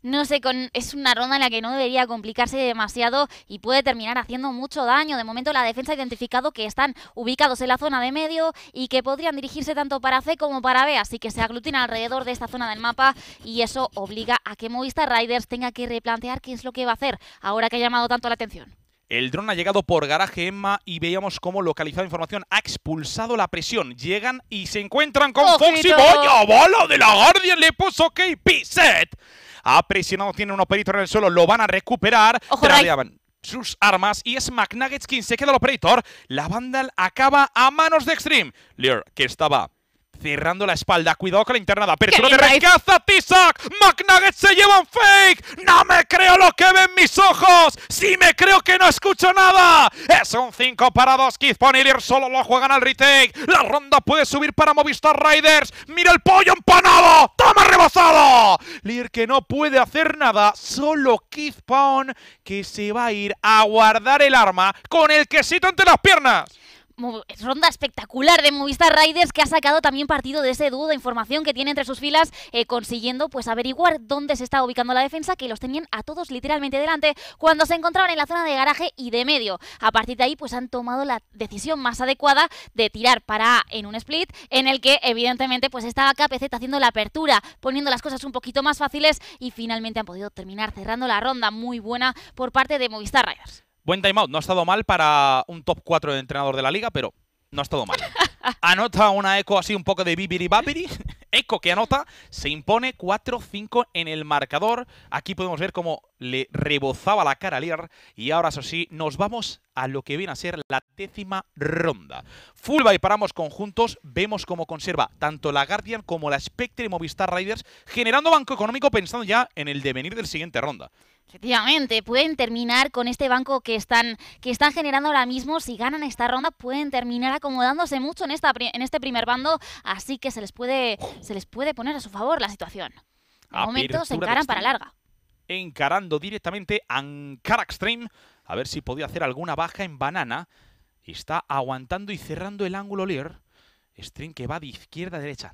B: no sé, con, es una ronda en la que no debería complicarse demasiado y puede terminar haciendo mucho daño. De momento la defensa ha identificado que están ubicados en la zona de medio y que podrían dirigirse tanto para C como para B, así que se aglutina alrededor de esta zona del mapa y eso obliga a que Movistar Riders tenga que replantear qué es lo que va a hacer ahora que ha llamado tanto la atención.
A: El dron ha llegado por garaje Emma y veíamos cómo localizado información ha expulsado la presión. Llegan y se encuentran con Foxy ¡Vaya bala de la Guardia! Le puso KPZ. Ha presionado, tiene un operator en el suelo, lo van a recuperar. Tradeaban sus armas y es McNuggets quien se queda el operator. La Vandal acaba a manos de Extreme. Lear, que estaba cerrando la espalda. Cuidado con la internada. lo de rechaza Tisak. McNugget se un fake. No me creo lo que ven mis ojos. sí me creo que no escucho nada. Es un 5 para 2. Leer solo lo juegan al retake. La ronda puede subir para Movistar Riders. Mira el pollo empanado. Toma rebasado. Lir que no puede hacer nada. Solo Pon que se va a ir a guardar el arma con el quesito entre las piernas
B: ronda espectacular de Movistar Riders que ha sacado también partido de ese de información que tiene entre sus filas, eh, consiguiendo pues averiguar dónde se estaba ubicando la defensa, que los tenían a todos literalmente delante cuando se encontraban en la zona de garaje y de medio. A partir de ahí pues han tomado la decisión más adecuada de tirar para A en un split, en el que evidentemente pues estaba KPZ haciendo la apertura, poniendo las cosas un poquito más fáciles y finalmente han podido terminar cerrando la ronda muy buena por parte de Movistar Riders.
A: Buen timeout, no ha estado mal para un top 4 de entrenador de la liga, pero no ha estado mal. Anota una eco así un poco de bibiri eco que anota, se impone 4-5 en el marcador. Aquí podemos ver cómo le rebozaba la cara a Lear. Y ahora, eso sí, nos vamos a lo que viene a ser la décima ronda. Full y paramos conjuntos, vemos cómo conserva tanto la Guardian como la Spectre y Movistar Riders, generando banco económico pensando ya en el devenir del siguiente ronda.
B: Efectivamente, pueden terminar con este banco que están, que están generando ahora mismo. Si ganan esta ronda, pueden terminar acomodándose mucho en, esta, en este primer bando, así que se les, puede, se les puede poner a su favor la situación. De momento se encaran para larga.
A: Encarando directamente a Ankara Extreme, a ver si podía hacer alguna baja en banana. Está aguantando y cerrando el ángulo Lear. String que va de izquierda a derecha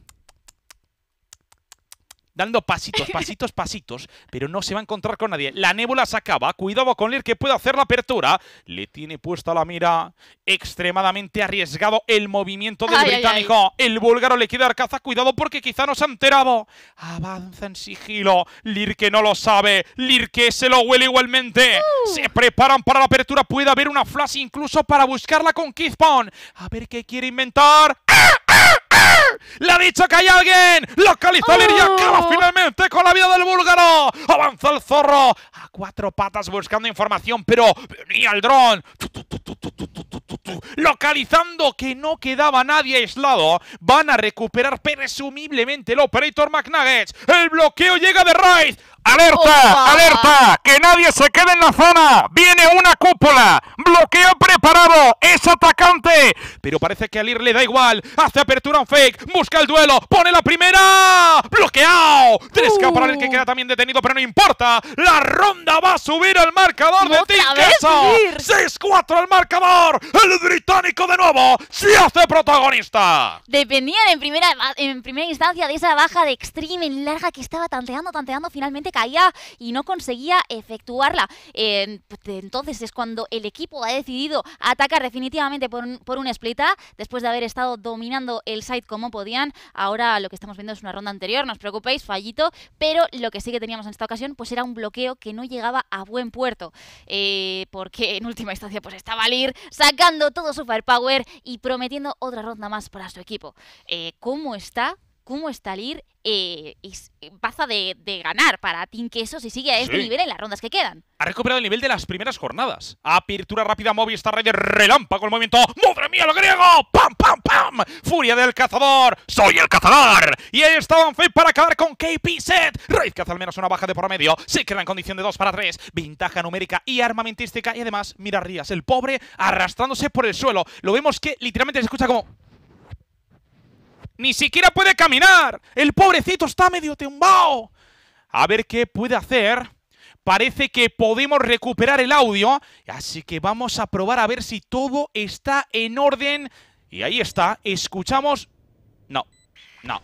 A: dando pasitos, pasitos, pasitos, pero no se va a encontrar con nadie. La nébula se acaba, cuidado con Lir que puede hacer la apertura, le tiene puesta la mira, extremadamente arriesgado el movimiento del británico, el búlgaro le queda arcaza, cuidado porque quizá no se ha enterado, avanza en sigilo, Lir que no lo sabe, Lir que se lo huele igualmente, uh. se preparan para la apertura, puede haber una flash incluso para buscarla con Keith a ver qué quiere inventar. ¡Ah, ah! ¡Le ha dicho que hay alguien! ¡Localiza a y acaba oh. finalmente con la vida del búlgaro! ¡Avanzó el zorro! A cuatro patas buscando información, pero venía el dron. ¡Tu, localizando que no quedaba nadie aislado. Van a recuperar presumiblemente el Operator McNuggets. El bloqueo llega de Rice. ¡Alerta! ¡Alerta! ¡Que nadie se quede en la zona! ¡Viene una cúpula! ¡Bloqueo preparado! ¡Es atacante! Pero parece que al ir le da igual. Hace apertura un fake. Busca el duelo. ¡Pone la primera! ¡Bloqueado! Tres uh. para el que queda también detenido, pero no importa. La ronda va a subir al marcador de Team 6 cuatro al marcador el británico de nuevo se hace protagonista.
B: Dependían en primera, en primera instancia de esa baja de extreme larga que estaba tanteando, tanteando, finalmente caía y no conseguía efectuarla. Pues, entonces es cuando el equipo ha decidido atacar definitivamente por un, por split después de haber estado dominando el site como podían. Ahora lo que estamos viendo es una ronda anterior, no os preocupéis, fallito, pero lo que sí que teníamos en esta ocasión pues era un bloqueo que no llegaba a buen puerto, eh, porque en última instancia pues estaba Lir sacando todo su firepower y prometiendo otra ronda más para su equipo. Eh, ¿Cómo está cómo Stalir eh, pasa eh, de, ganar para Team Queso si sigue a este nivel en las rondas que quedan.
A: Ha recuperado el nivel de las primeras jornadas. Apertura rápida, Movistar Rey de relámpago el movimiento. ¡Madre mía, lo griego! ¡Pam, pam, pam! ¡Furia del cazador! ¡Soy el cazador! Y ahí está fe para acabar con KP Set. Raid caza al menos una baja de promedio. Se queda en condición de 2 para 3. Ventaja numérica y armamentística. Y además, mira Rías, el pobre arrastrándose por el suelo. Lo vemos que literalmente se escucha como... Ni siquiera puede caminar. El pobrecito está medio tumbado. A ver qué puede hacer. Parece que podemos recuperar el audio. Así que vamos a probar a ver si todo está en orden. Y ahí está. Escuchamos... No. No.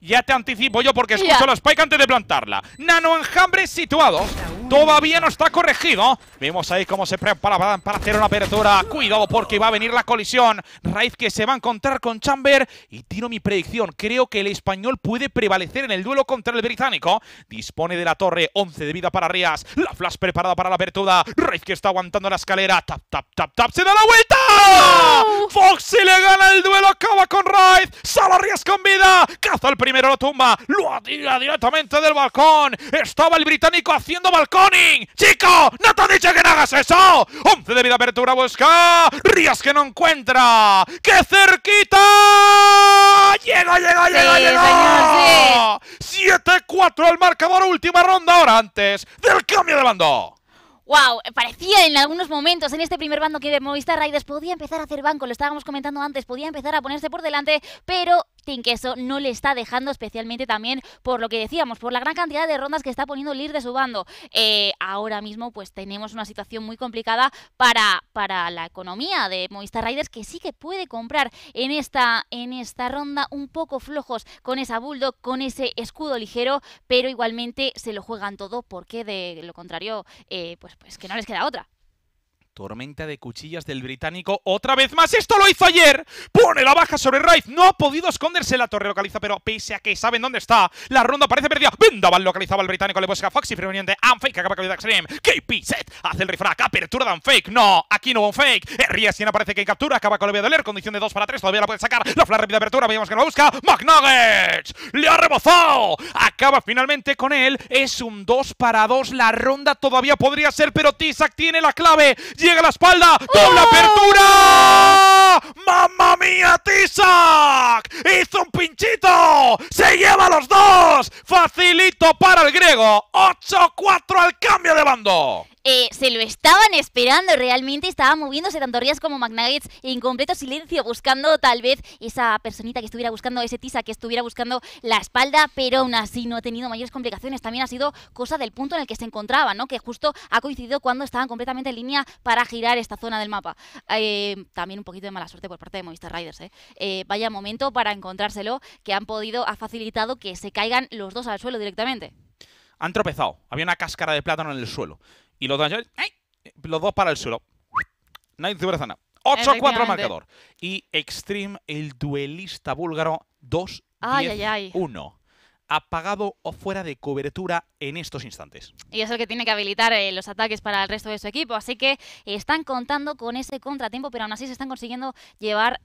A: Ya te anticipo yo porque escucho la spike antes de plantarla. Nano enjambre situado. Todavía no está corregido. Vemos ahí cómo se prepara para, hacer una apertura. Cuidado porque va a venir la colisión. Raiz que se va a encontrar con Chamber. Y tiro mi predicción. Creo que el español puede prevalecer en el duelo contra el británico. Dispone de la torre. 11 de vida para Rías. La flash preparada para la apertura. Raiz que está aguantando la escalera. Tap, tap, tap, tap.
C: ¡Se da la vuelta!
A: Foxy le gana el duelo. Acaba con Raiz. Sala Rías con vida. Caza el primero, lo tumba. Lo atira directamente del balcón. Estaba el británico haciendo balcón. ¡Chico! ¡No te he dicho que no hagas eso! 11 de vida apertura busca. Rías que no encuentra. ¡Qué cerquita! llega, llega!
B: llega
A: sí, Siete Sí. 7-4 al marcador, última ronda ahora antes del cambio de bando.
B: ¡Wow! Parecía en algunos momentos en este primer bando que Movistar Riders podía empezar a hacer banco, lo estábamos comentando antes, podía empezar a ponerse por delante, pero que eso no le está dejando, especialmente también por lo que decíamos, por la gran cantidad de rondas que está poniendo Lir de su bando. Eh, ahora mismo pues tenemos una situación muy complicada para, para la economía de Movistar Riders que sí que puede comprar en esta, en esta ronda un poco flojos con esa Bulldog, con ese escudo ligero, pero igualmente se lo juegan todo porque de lo contrario eh, pues, pues que no les queda otra.
A: Tormenta de cuchillas del británico. Otra vez más. Esto lo hizo ayer. Pone la baja sobre Raif. No ha podido esconderse. La torre localiza, pero pese a que saben dónde está, la ronda parece perdida. Vendaval localizaba al británico. Le busca Foxy, de Unfake. Acaba con el Extreme. KP set. Hace el refrack. Apertura de Unfake. No. Aquí no hubo un fake. tiene aparece que captura. Acaba con el doler. Condición de 2 para 3. Todavía la puede sacar. La flash rápida apertura. Veíamos que la busca. McNuggets. Le ha rebozado. Acaba finalmente con él. Es un 2 para 2. La ronda todavía podría ser, pero Tisak tiene la clave llega la espalda, con la ¡Oh! apertura. ¡Mamma mía, Tisak! ¡Hizo un pinchito! ¡Se lleva los dos! Facilito para el griego. 8-4 al cambio de bando.
B: Eh, se lo estaban esperando realmente, estaba moviéndose tanto Rías como McNuggets en completo silencio, buscando tal vez esa personita que estuviera buscando, ese tisa que estuviera buscando la espalda, pero aún así no ha tenido mayores complicaciones. También ha sido cosa del punto en el que se encontraba, ¿no? Que justo ha coincidido cuando estaban completamente en línea para girar esta zona del mapa. Eh, también un poquito de mala suerte por parte de Movistar Riders, ¿eh? ¿eh? Vaya momento para encontrárselo, que han podido, ha facilitado que se caigan los dos al suelo directamente
A: han tropezado. Había una cáscara de plátano en el suelo. Y los eh, los dos para el suelo. hay zana 8-4 marcador. Y Extreme, el duelista búlgaro, 2 1 apagado o fuera de cobertura en estos instantes.
B: Y es el que tiene que habilitar eh, los ataques para el resto de su equipo, así que eh, están contando con ese contratiempo, pero aún así se están consiguiendo llevar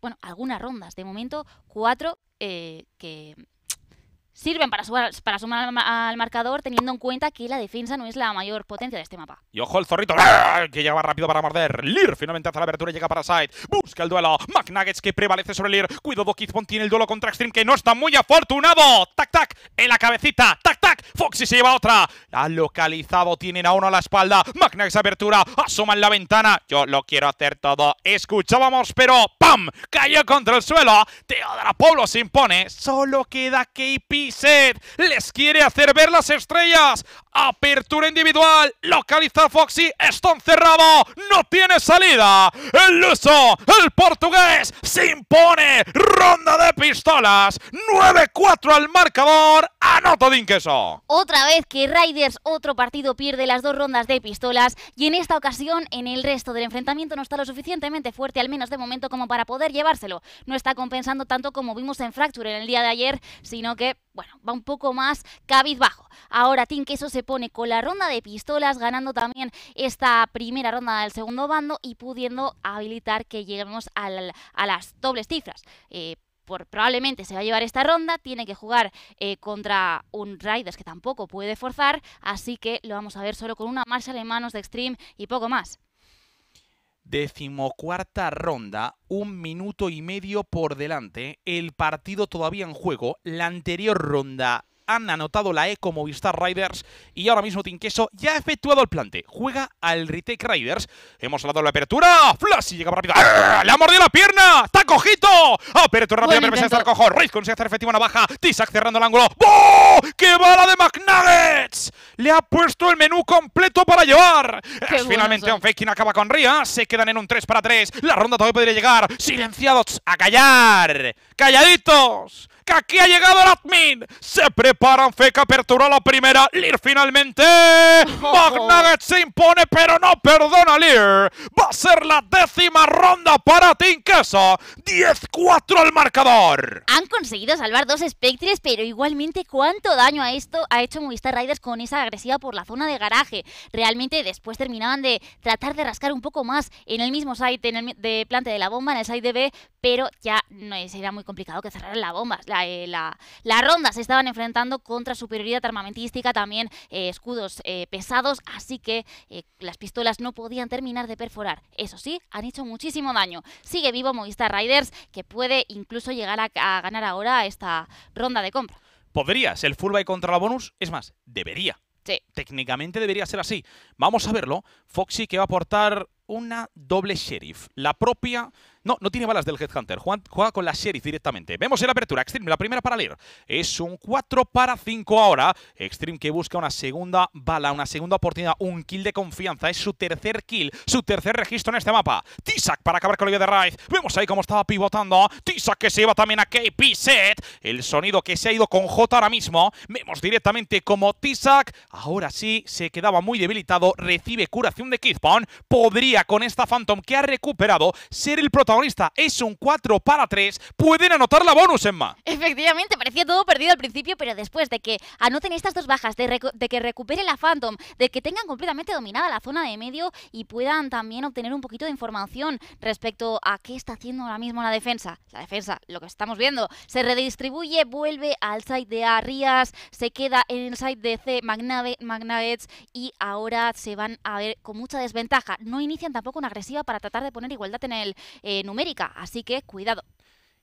B: bueno, algunas rondas. De momento, cuatro que sirven para, sumar, al, marcador teniendo en cuenta que la defensa no es la mayor potencia de este mapa.
A: Y ojo el zorrito, ¡ah! que llega rápido para morder. Leer finalmente hace la apertura y llega para Side. Busca el duelo. McNuggets que prevalece sobre Leer Cuidado, Kizbon tiene el duelo contra Extreme que no está muy afortunado. Tac, tac, en la cabecita. Tac, tac. Foxy se lleva otra. La localizado, tienen a uno a la espalda. McNuggets asoma en la ventana. Yo lo quiero hacer todo. Escuchábamos, pero ¡pam! Cayó contra el suelo. Teodora Pueblo se impone. Solo queda KP les quiere hacer ver las estrellas. Apertura individual, localiza Foxy, Stone cerrado. no tiene salida. El luso, el portugués, se impone. Ronda de pistolas, 9-4 al marcador, anota Inqueso.
B: Otra vez que Riders otro partido, pierde las dos rondas de pistolas y en esta ocasión, en el resto del enfrentamiento, no está lo suficientemente fuerte, al menos de momento, como para poder llevárselo. No está compensando tanto como vimos en Fracture en el día de ayer, sino que, bueno, va un poco más cabizbajo. Ahora Tinqueso se pone con la ronda de pistolas, ganando también esta primera ronda del segundo bando y pudiendo habilitar que lleguemos a las dobles cifras. Eh, por, probablemente se va a llevar esta ronda, tiene que jugar eh, contra un Raiders que tampoco puede forzar, así que lo vamos a ver solo con una marcha de manos de Extreme y poco más.
A: Decimocuarta ronda, un minuto y medio por delante, el partido todavía en juego, la anterior ronda han anotado la E como Riders y ahora mismo Tinqueso ya ha efectuado el plante. Juega al retake Riders. Hemos dado la apertura. Flash y llega rápido. ¡Ah! ¡Le ha mordido la pierna! ¡Está cojito! Apertura rápida, pero está cojo. Ruiz consigue hacer efectiva una baja. Tisak cerrando el ángulo. ¡Boo! ¡Qué bala de McNuggets! Le ha puesto el menú completo para llevar. Finalmente un faking acaba con Ria. Se quedan en un 3 para 3. La ronda todavía podría llegar. Silenciados. A callar. Calladitos que aquí ha llegado el admin. Se preparan, Feca apertura la primera. Lear finalmente. McNugget se impone, pero no perdona Lear. Va a ser la décima ronda para Tinquesa. 10-4 al marcador.
B: Han conseguido salvar dos Spectres, pero igualmente cuánto daño a esto ha hecho Movistar raiders con esa agresiva por la zona de garaje. Realmente después terminaban de tratar de rascar un poco más en el mismo site en el de plante de la bomba, en el site de B, pero ya no era muy complicado que cerraran la bomba. Eh, la, ronda se estaban enfrentando contra superioridad armamentística, también eh, escudos eh, pesados, así que las pistolas no podían terminar de perforar. Eso sí, han hecho muchísimo daño. Sigue vivo Movistar Riders, que puede incluso llegar a, ganar ahora esta ronda de compra.
A: Podrías, el fullback contra la bonus, es más, debería. Sí. Técnicamente debería ser así. Vamos a verlo. Foxy que va a aportar una doble sheriff. La propia... No, no tiene balas del Headhunter. Juan, juega con la sheriff directamente. Vemos en la apertura. Extreme, la primera para leer. Es un 4 para 5 ahora. Extreme que busca una segunda bala, una segunda oportunidad, un kill de confianza. Es su tercer kill, su tercer registro en este mapa. Tisak para acabar con el vida de Raid. Vemos ahí cómo estaba pivotando. Tisak que se lleva también a KP Set. El sonido que se ha ido con J ahora mismo. Vemos directamente como Tisak, ahora sí, se quedaba muy debilitado. Recibe curación de Kidpawn. Podría con esta Phantom que ha recuperado ser el protagonista. Es un 4 para 3. Pueden anotar la bonus, Emma.
B: Efectivamente, parecía todo perdido al principio, pero después de que anoten estas dos bajas, de, que recupere la Phantom, de que tengan completamente dominada la zona de medio y puedan también obtener un poquito de información respecto a qué está haciendo ahora mismo la defensa. La defensa, lo que estamos viendo, se redistribuye, vuelve al site de Rías se queda en el site de C, Magnavets y ahora se van a ver con mucha desventaja. No inician tampoco una agresiva para tratar de poner igualdad en el eh, numérica, así que cuidado.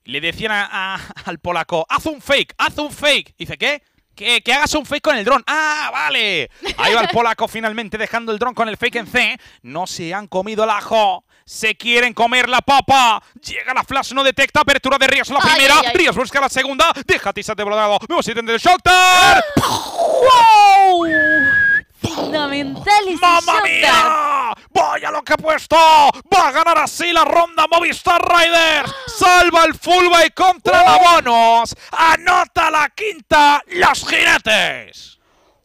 C: Le
A: decían al polaco, haz un fake, haz un fake. Dice, ¿qué? Que, que, hagas un fake con el dron. ¡Ah, vale! Ahí va el polaco finalmente dejando el dron con el fake en C. No se han comido el ajo. Se quieren comer la papa. Llega la flash, no detecta. Apertura de Ríos la primera. Ríos busca la segunda. Deja a Tisa de volado. Vemos si el Shock
C: ¡Wow! fundamental mía!
A: ¡Vaya lo que ha puesto! ¡Va a ganar así la ronda Movistar Riders! ¡Salva el fullback contra la uh. ¡Anota la quinta los jinetes!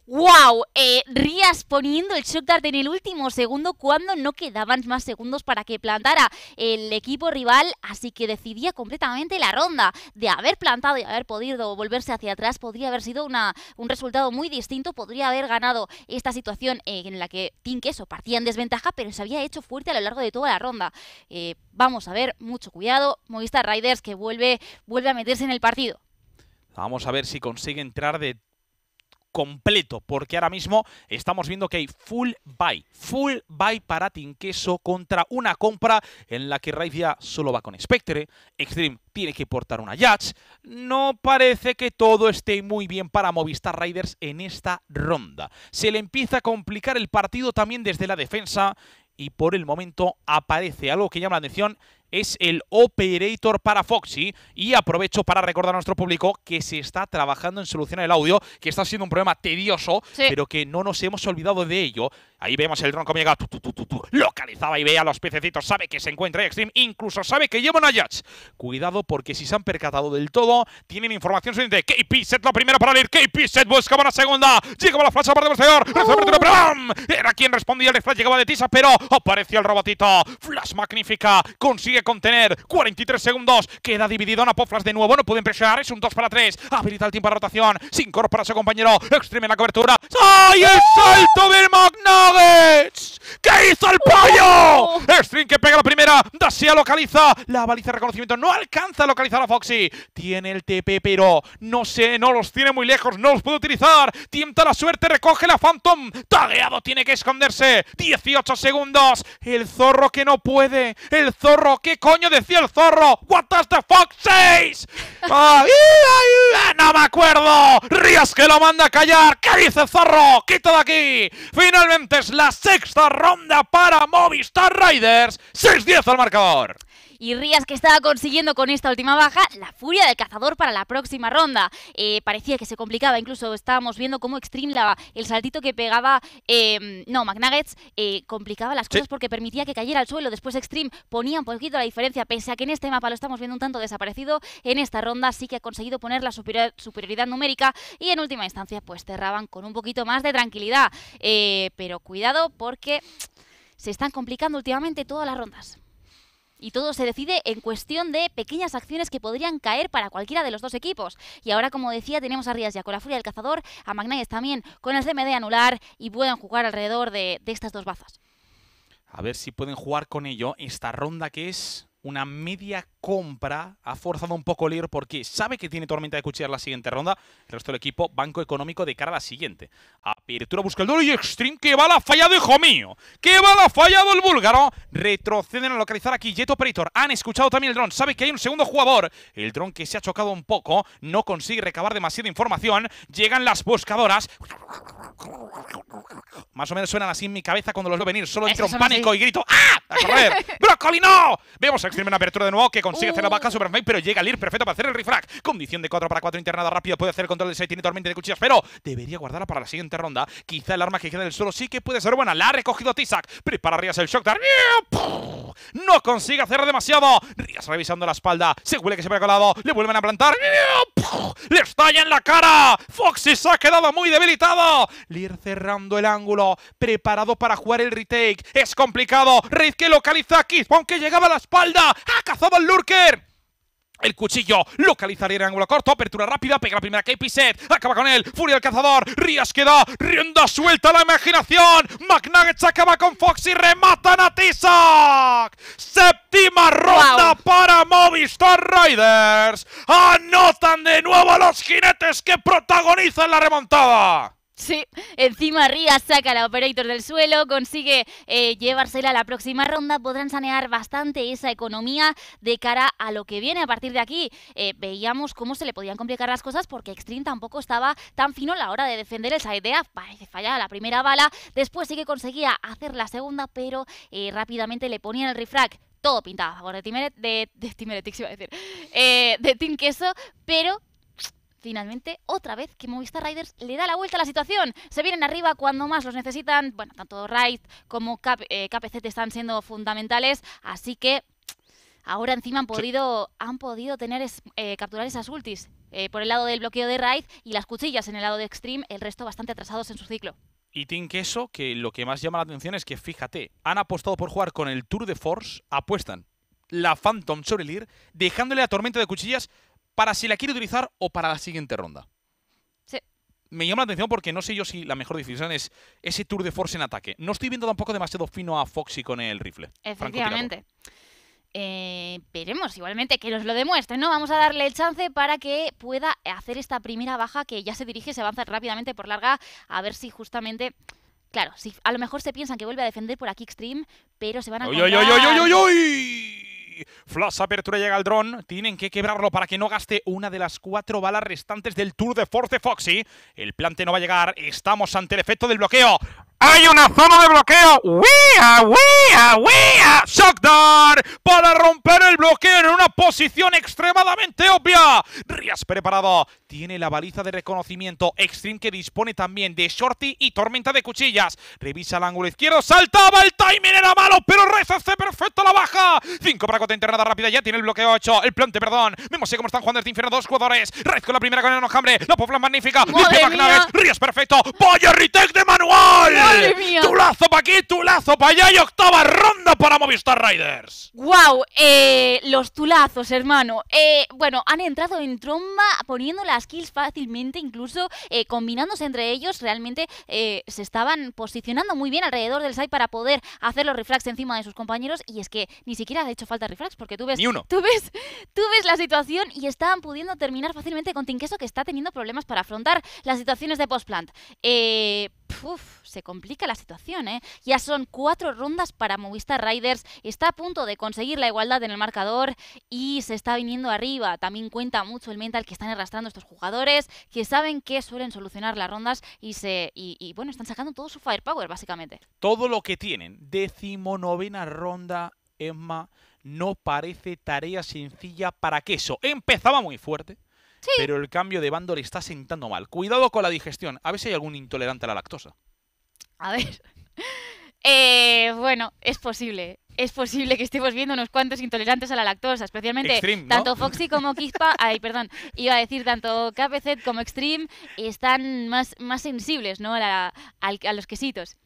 B: ¡Wow! Eh, rías poniendo el shock en el último segundo cuando no quedaban más segundos para que plantara el equipo rival, así que decidía completamente la ronda. De haber plantado y haber podido volverse hacia atrás, podría haber sido una, un resultado muy distinto, podría haber ganado esta situación en la que Tinkes o partía en desventaja, pero se había hecho fuerte a lo largo de toda la ronda. Eh, vamos a ver, mucho cuidado, Movistar Riders que vuelve, vuelve a meterse en el partido.
A: Vamos a ver si consigue entrar de completo, porque ahora mismo estamos viendo que hay full buy, full buy para Tinqueso contra una compra en la que ya solo va con Spectre, Extreme tiene que portar una Yatch. no parece que todo esté muy bien para Movistar Riders en esta ronda. Se le empieza a complicar el partido también desde la defensa y por el momento aparece algo que llama la atención es el operator para Foxy y aprovecho para recordar a nuestro público que se está trabajando en solucionar el audio, que está siendo un problema tedioso, pero que no nos hemos olvidado de ello. Ahí vemos el dron como llega, localizaba y ve a los pececitos, sabe que se encuentra Extreme, incluso sabe que lleva una yatch Cuidado porque si se han percatado del todo, tienen información suficiente. KP set la primera para ir, KP set buscaba la segunda, llegaba la flash aparte del señor, era quien respondía, el flash llegaba de Tisa, pero apareció el robotito. Flash magnífica, consigue contener. 43 segundos. Queda dividido en apoflas de nuevo. No pueden presionar. Es un 2 para 3. Habilita el tiempo de rotación. Sin incorpora su compañero. Extreme la cobertura. ¡Ay, el salto del McNuggets! ¿Qué hizo el pollo? Extreme que pega la primera. Dacia localiza. La baliza de reconocimiento no alcanza a localizar a Foxy. Tiene el TP, pero no sé, no los tiene muy lejos. No los puede utilizar. Tienta la suerte. Recoge la Phantom. Tagueado tiene que esconderse. 18 segundos. El zorro que no puede. El zorro que coño decía el zorro? ¿What does the fuck says? ah, ¡No me acuerdo! ¡Rías que lo manda a callar! ¿Qué dice zorro? ¡Quita de aquí! Finalmente es la sexta ronda para Movistar Riders. 6-10 al marcador
B: y Rías que estaba consiguiendo con esta última baja la furia del cazador para la próxima ronda. Eh, parecía que se complicaba, incluso estábamos viendo cómo Extreme el saltito que pegaba, em, no, McNuggets, eh, complicaba las cosas porque permitía que cayera al suelo. Después Extreme ponía un poquito la diferencia, pese a que en este mapa lo estamos viendo un tanto desaparecido, en esta ronda sí que ha conseguido poner la superioridad numérica y en última instancia pues cerraban con un poquito más de tranquilidad. Eh, pero cuidado porque se están complicando últimamente todas las rondas. Y todo se decide en cuestión de pequeñas acciones que podrían caer para cualquiera de los dos equipos. Y ahora, como decía, tenemos a Rías ya con la furia del cazador, a Magnáez también con el CMD anular y pueden jugar alrededor de estas dos bazas.
A: A ver si pueden jugar con ello esta ronda que es una media compra, ha forzado un poco Leer porque sabe que tiene tormenta de cuchillas la siguiente ronda. El resto del equipo, banco económico de cara a la siguiente. Apertura busca el duro y Extreme que va la falla hijo mío. Que va la fallado el búlgaro. Retroceden a localizar aquí Jet Operator. Han escuchado también el dron. Sabe que hay un segundo jugador. El dron que se ha chocado un poco. No consigue recabar demasiada información. Llegan las buscadoras. Más o menos suenan así en mi cabeza cuando los veo venir. Solo entro en pánico y grito. ¡Ah! ¡A correr! Vemos Firme una apertura de nuevo que consigue hacer la vaca uh. sobre pero llega ir perfecto para hacer el refrag. Condición de 4 para 4 internada rápido. Puede hacer el control de 6, tiene tormenta de cuchillas, pero debería guardarla para la siguiente ronda. Quizá el arma que queda del suelo sí que puede ser buena. La ha recogido Tizak. Prepara Rías el shock. No consigue hacer demasiado. Rías revisando la espalda. Se huele que se ha colado. Le vuelven a plantar. ¡Le estalla en la cara! Foxy se ha quedado muy debilitado. Lear cerrando el ángulo, preparado para jugar el retake. Es complicado. Reid que localiza a aunque llegaba a la espalda. ¡Ha cazado al Lurker! El cuchillo localizaría el ángulo corto. Apertura rápida. Pega la primera KP set Acaba con él. Furia el cazador. Rías queda, Rienda suelta la imaginación. McNuggets acaba con Fox y rematan a Tisak. Séptima ronda para Movistar Riders. Anotan de nuevo a los jinetes que protagonizan la remontada.
B: Sí, encima Ría saca a la Operator del suelo, consigue eh, llevársela a la próxima ronda, podrán sanear bastante esa economía de cara a lo que viene a partir de aquí. Eh, veíamos cómo se le podían complicar las cosas porque Extreme tampoco estaba tan fino a la hora de defender el side de Fallada la primera bala, después sí que conseguía hacer la segunda, pero eh, rápidamente le ponían el refrag todo pintado a favor de Team, de, de, iba a decir, de Tim Queso, pero Finalmente, otra vez que Movistar Riders le da la vuelta a la situación. Se vienen arriba cuando más los necesitan. Bueno, tanto Raid como KPZ eh, e están siendo fundamentales. Así que ahora encima han podido, han podido tener eh, capturar esas ultis eh, por el lado del bloqueo de Raid y las cuchillas en el lado de Extreme, el resto bastante atrasados en su ciclo.
A: Y Team Queso, que lo que más llama la atención es que, fíjate, han apostado por jugar con el Tour de Force, apuestan la Phantom sobre el IR, dejándole a Tormenta de Cuchillas para si la quiere utilizar o para la siguiente ronda. Sí. Me llama la atención porque no sé yo si la mejor decisión es ese tour de force en ataque. No estoy viendo tampoco demasiado fino a Foxy con el rifle.
C: Efectivamente.
B: Eh, veremos igualmente que nos lo demuestre, ¿no? Vamos a darle el chance para que pueda hacer esta primera baja que ya se dirige, se avanza rápidamente por larga, a ver si justamente... Claro, si a lo mejor se piensan que vuelve a defender por aquí Extreme, pero se van a... ¡Oy, uy, oy,
A: oy, Flash apertura llega al dron. Tienen que quebrarlo para que no gaste una de las cuatro balas restantes del Tour de Force Foxy. El plante no va a llegar. Estamos ante el efecto del bloqueo.
C: ¡Hay una zona de bloqueo! ¡Wea, wea,
A: wea! ¡Shockdown! Para romper el bloqueo en una posición extremadamente obvia. Rías preparado. Tiene la baliza de reconocimiento. Extreme que dispone también de Shorty y Tormenta de Cuchillas. Revisa el ángulo izquierdo. ¡Saltaba! El timing era malo, pero hace perfecto la baja. 5 para de internada rápida. Ya tiene el bloqueo 8. El plante, perdón. Vemos cómo están jugando este infierno. Dos jugadores. Red con la primera con el enojambre. La Pobla magnífica. Limpia Ríos perfecto. ¡Vaya retake de manual! ¡Madre mía! ¡Tulazo para aquí, tulazo para allá. Y octava ronda para Movistar Riders.
B: ¡Wow! Eh, los tulazos, hermano. Eh, bueno, han entrado en tromba poniendo las kills fácilmente, incluso eh, combinándose entre ellos. Realmente se estaban posicionando muy bien alrededor del site para poder hacer los reflex encima de sus compañeros. Y es que ni siquiera ha hecho falta porque tú ves, Tú ves, la situación y estaban pudiendo terminar fácilmente con Tinqueso, que está teniendo problemas para afrontar las situaciones de postplant eh, se complica la situación, ¿eh? Ya son cuatro rondas para Movistar Riders, está a punto de conseguir la igualdad en el marcador y se está viniendo arriba. También cuenta mucho el mental que están arrastrando estos jugadores, que saben que suelen solucionar las rondas y se bueno, están sacando todo su firepower, básicamente.
A: Todo lo que tienen. Decimonovena ronda, Emma no parece tarea sencilla para Queso. Empezaba muy fuerte, pero el cambio de bando le está sentando mal. Cuidado con la digestión, a ver si hay algún intolerante a la lactosa.
B: A ver. Eh, bueno, es posible. Es posible que estemos viendo unos cuantos intolerantes a la lactosa, especialmente tanto Foxy como Kizpa, ay, perdón, iba a decir tanto KPZ como Extreme están más, más sensibles, ¿no? a los quesitos.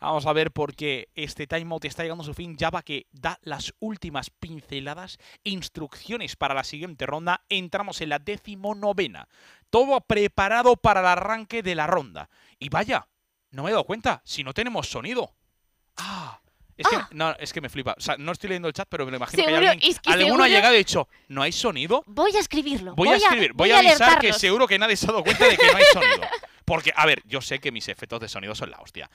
A: Vamos a ver porque este timeout está llegando a su fin. va que da las últimas pinceladas, instrucciones para la siguiente ronda. Entramos en la decimonovena. Todo preparado para el arranque de la ronda. Y vaya, no me he dado cuenta, si no tenemos sonido. Ah, es, Que, ah. no, es que me flipa. O sea, no estoy leyendo el chat, pero me imagino que alguien, alguno ha llegado y ha dicho, ¿no hay sonido? Voy a
B: escribirlo. Voy, a escribir, voy, a, avisar que
A: seguro que nadie se ha dado cuenta de que no hay sonido. Porque, a ver, yo sé que mis efectos de sonido son la hostia.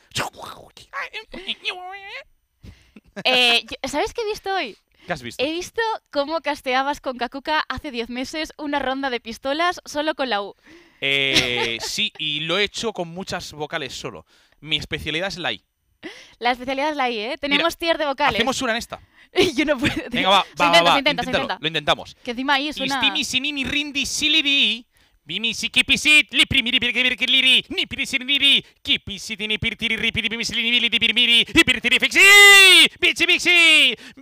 B: Eh, ¿Sabes qué he visto hoy? ¿Qué has visto? He visto cómo casteabas con Kakuka hace 10 meses una ronda de pistolas solo con la U.
A: Eh, sí, y lo he hecho con muchas vocales solo. Mi especialidad es la I.
B: La especialidad es la I, ¿eh? Tenemos tier de vocales. Hacemos una en esta. Yo no puedo.
A: Venga, va, va, Lo intentamos.
B: Que encima I suena...
C: Bimisi kipisit li primiri bir bir kirliri ni pirisiriniri kipisiti ni pirtiriri piri bimisli ni vili birmiri pirtiri fiksi biksi bixi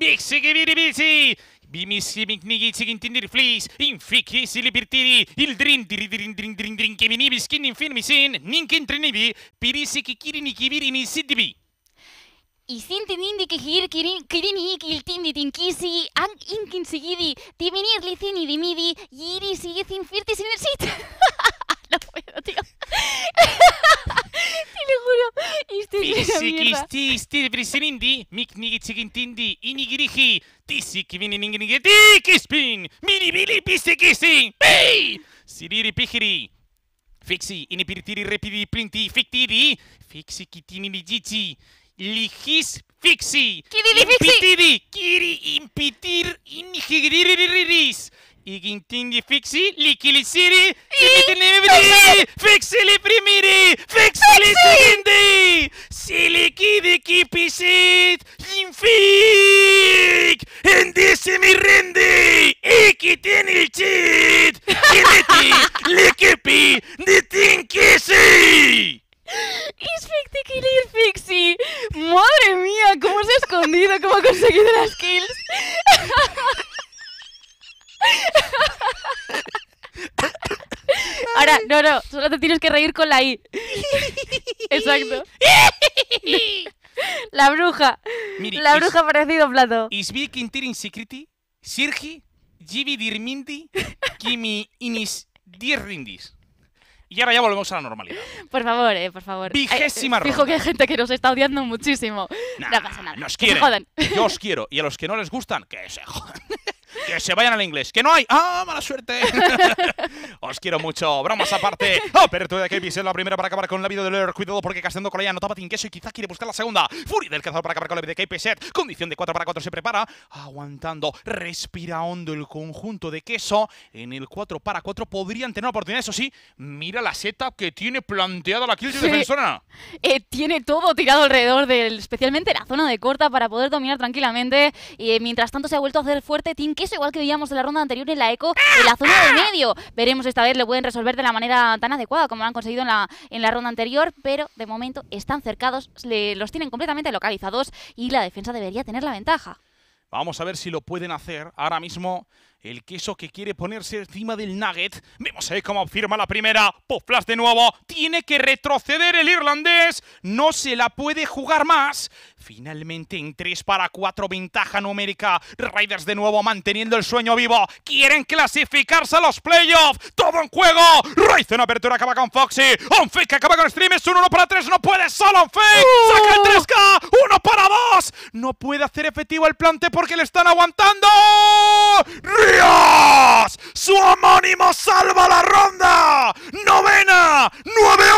C: biksi kibiri biksi Bimissi mignigitsi kintindir flis, infikisi libertiri, il drin diri drin drin drin drin keminibi skin infirmisin, ninkin trinibi, pirisi kikiri nikibiri ni sidibi.
B: isintin indiki hir kirin kirini ikil tindi tinkisi an inkin sigidi timinir licini dimidi yiri sigizin firtis inersit no puedo tío te lo juro esto es una mierda
C: tisti brisinindi miknigi tsigintindi inigiriji tisi kivininingirigi kispin miribili pisikisi hey siriri pijiri Fixi, inipiritiri, repidi, printi, fictiri, fixi, kitini, gici, ligis fixi. Impitiri, kiri impitir y quintindi fixi, liquilisiri, imitinibri, fixi primiri, fixi litirindi, siliquidi kipisit, infic, endisimi rindi, ikitin ilchit, kiniti, likipi, nitinkisi.
B: cómo ha conseguido las kills. Ahora, no, no, solo te tienes que reír con la I. Exacto. la bruja.
C: la bruja ha parecido plato. Isbi Kintirin Sikriti, Sirgi, Jibi Dirmindi,
A: Kimi Inis Dirrindis. Y ahora ya volvemos a la normalidad.
B: Por favor, eh, por favor. Vigésima Dijo eh, que hay gente que nos está odiando muchísimo. no pasa nada. Nos quieren. jodan.
A: Yo os quiero. Y a los que no les gustan, que se jodan. Que se vayan al inglés. Que no hay. ¡Ah, mala suerte! Os quiero mucho. Bromas aparte. Apertura de Kevin es la primera para acabar con la vida del Ler. Cuidado porque castendo con la tapa queso y quizás quiere buscar la segunda. ¡Fury del cazador para acabar con la vida de set. Condición de 4 para 4 se prepara. Aguantando. Respira hondo el conjunto de queso. En el 4 para 4 podrían tener una oportunidad. Eso sí, mira la seta que tiene planteada la kill de defensora.
B: Eh, tiene todo tirado alrededor del, especialmente la zona de corta para poder dominar tranquilamente. Y mientras tanto se ha vuelto a hacer fuerte Team eso igual que veíamos en la ronda anterior en la eco, en la zona de medio. Veremos esta vez, lo pueden resolver de la manera tan adecuada como lo han conseguido en la, en la ronda anterior, pero de momento están cercados, los tienen completamente localizados y la defensa debería tener la ventaja.
A: Vamos a ver si lo pueden hacer. Ahora mismo el queso que quiere ponerse encima del nugget. Vemos ahí cómo firma la primera. Poplas de nuevo. Tiene que retroceder el irlandés. No se la puede jugar más. Finalmente en 3 para 4, ventaja numérica. Raiders de nuevo manteniendo el sueño vivo. Quieren clasificarse a los playoffs. Todo en juego. Raiz en apertura acaba con Foxy. Onfake que acaba con Stream. Es 1 1 para 3. No puede solo Onfake. ¡Oh! Saca el 3K. 1 para 2. No puede hacer efectivo el plante porque le están aguantando. ¡Ríos! Su homónimo salva la ronda. Novena.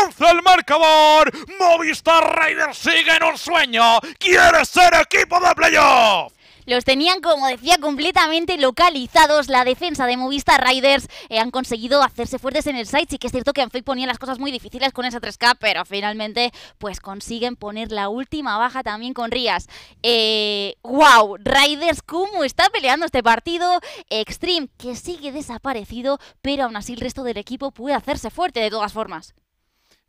A: 9-11 el marcador. Movistar Raiders sigue en un sueño quiere ser equipo de playoff.
B: Los tenían, como decía, completamente localizados. La defensa de Movistar Riders eh, han conseguido hacerse fuertes en el site. Sí que es cierto que Anfake ponía las cosas muy difíciles con esa 3K, pero finalmente pues consiguen poner la última baja también con Rías. Eh, ¡Wow! Riders, ¿cómo está peleando este partido? Extreme, que sigue desaparecido, pero aún así el resto del equipo puede hacerse fuerte de todas formas.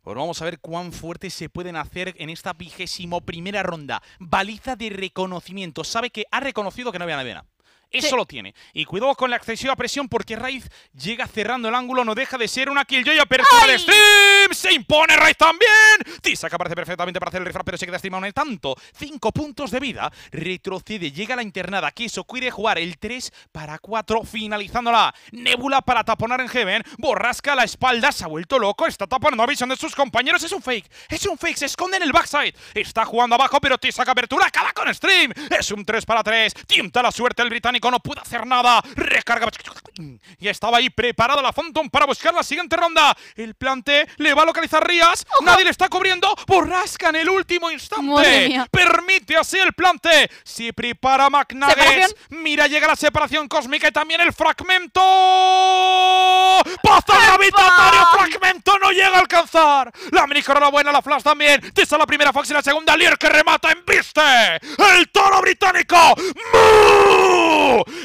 A: Pues vamos a ver cuán fuertes se pueden hacer en esta vigésimo primera ronda. Baliza de reconocimiento. Sabe que ha reconocido que no había nada. Eso lo tiene. Y cuidado con la excesiva presión porque Raiz llega cerrando el ángulo, no deja de ser una kill. Joy apertura de Steam. Se impone Raiz también. Tisa aparece perfectamente para hacer el refrán, pero se queda Steam en el tanto. Cinco puntos de vida. Retrocede, llega a la internada. Queso quiere jugar el 3 para 4, finalizándola. Nebula para taponar en Heaven. Borrasca la espalda, se ha vuelto loco. Está tapando a visión de sus compañeros. Es un fake. Es un fake. Se esconde en el backside. Está jugando abajo, pero Tisa que apertura acaba con Stream. Es un 3 para 3. Tienta la suerte el británico no puede hacer nada. Recarga. Y estaba ahí preparado la Phantom para buscar la siguiente ronda. El plante le va a localizar Rías. Nadie le está cubriendo. Borrasca en el último instante. Permite así el plante. si prepara McNuggets. Mira, llega la separación cósmica y también el fragmento. ¡Pasa gravitatorio! ¡Fragmento no llega a alcanzar! La la buena, la flash también. Tesa la primera Fox y la segunda. Lier que remata en viste. ¡El toro británico!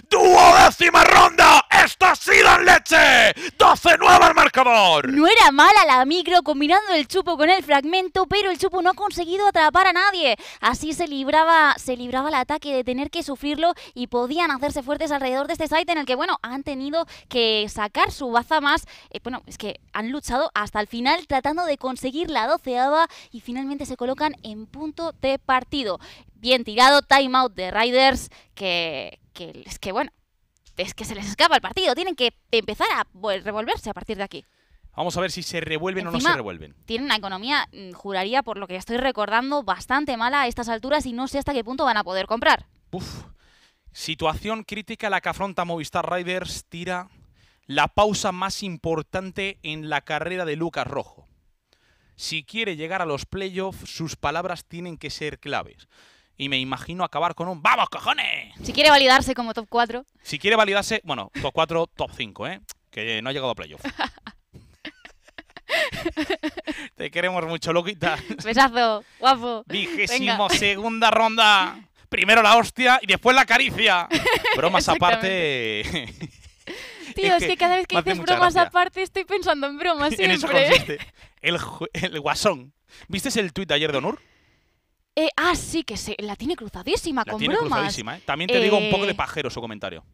C: ¡Duo décima ronda! ¡Esta sí en leche! ¡12-9 al marcador!
B: No era mala la micro combinando el chupo con el fragmento, pero el chupo no ha conseguido atrapar a nadie. Así se libraba, se libraba el ataque de tener que sufrirlo y podían hacerse fuertes alrededor de este site en el que, bueno, han tenido que sacar su baza más. Eh, bueno, es que han luchado hasta el final tratando de conseguir la doceava y finalmente se colocan en punto de partido. Bien tirado, timeout de Riders que, que es que, bueno, es que se les escapa el partido. Tienen que empezar a revolverse a partir de aquí.
A: Vamos a ver si se revuelven o no se revuelven.
B: Tienen una economía, mm, juraría, por lo que estoy recordando, bastante mala a estas alturas y no sé hasta qué punto van a poder comprar. Uf.
A: Situación crítica la que afronta Movistar Riders tira la pausa más importante en la carrera de Lucas Rojo. Si quiere llegar a los playoffs, sus palabras tienen que ser claves y me imagino acabar con un ¡Vamos, cojones! Si
B: quiere validarse como top 4.
A: Si quiere validarse, bueno, top 4, top 5, ¿eh? Que no ha llegado a playoff. Te queremos mucho, loquita.
B: Besazo, guapo. Vigésimo
A: segunda ronda. Primero la hostia y después la caricia. Bromas aparte.
B: Tío, es que, cada vez que dices bromas aparte estoy pensando en bromas siempre. en
A: El, el guasón. ¿Viste el tuit ayer de Onur?
B: Eh, ah, sí, que se la tiene cruzadísima con bromas. ¿eh?
A: También te digo un poco de eh, pajero su comentario.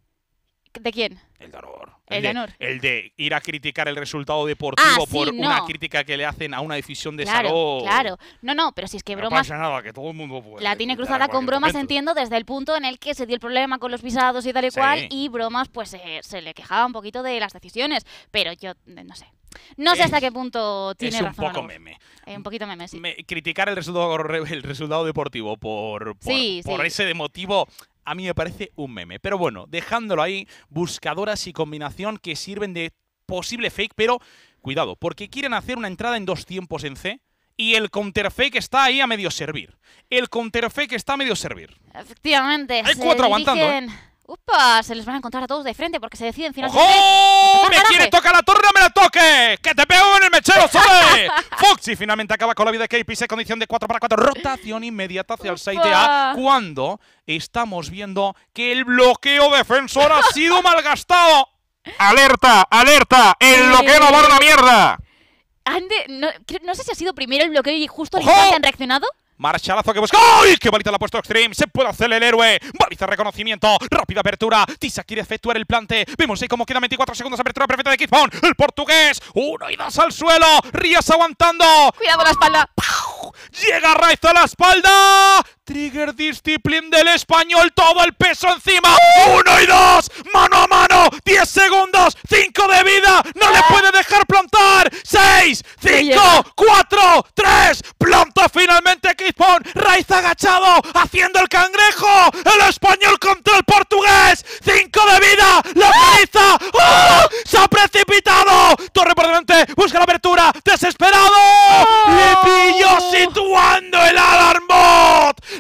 B: ¿De quién? El de Honor.
A: El, de, ir a criticar el resultado ah, deportivo por una crítica que le hacen a una decisión de claro, salón. Claro,
B: no, no, pero si es que no Pasa
A: nada, que todo el mundo puede La tiene cruzada con bromas,
B: entiendo, desde el punto en el que se dio el problema con los visados y tal y cual, y bromas, pues eh, se le quejaba un poquito de las decisiones, pero yo, no sé. No sé hasta qué punto tiene es un poco meme. Eh, un poquito meme, sí.
A: criticar el resultado, el resultado deportivo por, por, ese motivo a mí me parece un meme. Pero bueno, dejándolo ahí, buscadoras y combinación que sirven de posible fake, pero cuidado, porque quieren hacer una entrada en dos tiempos en C y el counterfake está ahí a medio servir. El counterfake está a medio servir.
B: Efectivamente. Hay cuatro aguantando. ¡Upa! Se les van a encontrar a todos de frente porque se deciden finalmente. ¡Oh! ¡Me quiere
C: tocar
A: la torre! me la toque.
C: ¡Que te pego en el mechero, sobre!
A: Foxy finalmente acaba con la vida de K.P.C. condición de 4 para 4. Rotación inmediata hacia el 6 A, cuando estamos viendo que el bloqueo defensor ha sido malgastado. ¡Alerta! ¡Alerta! ¡El bloqueo no va a la mierda!
B: no, sé si ha sido primero el bloqueo y justo el instante han reaccionado.
A: Marchalazo que busca. ¡Ay! ¡Qué balita la ha puesto Extreme! ¡Se puede hacer el héroe! Baliza reconocimiento. Rápida apertura. Tisa quiere efectuar el plante. Vemos ahí cómo quedan 24 segundos. Apertura perfecta de Kidbone. El portugués. Uno y dos al suelo. Rías aguantando. Cuidado la espalda. ¡Pau! Llega Raiz a la espalda. Trigger Discipline del español, todo el peso encima. Uno y dos, mano a mano, ¡Diez segundos, ¡Cinco de vida, no le puede dejar plantar. ¡Seis! ¡Cinco! ¡Cuatro! ¡Tres! planta finalmente Kizpon, Raiz agachado, haciendo el cangrejo, el español contra el portugués, ¡Cinco de vida, la realiza, ¡oh! se ha precipitado, torre por delante, busca la apertura, desesperado, le pillo situando el ala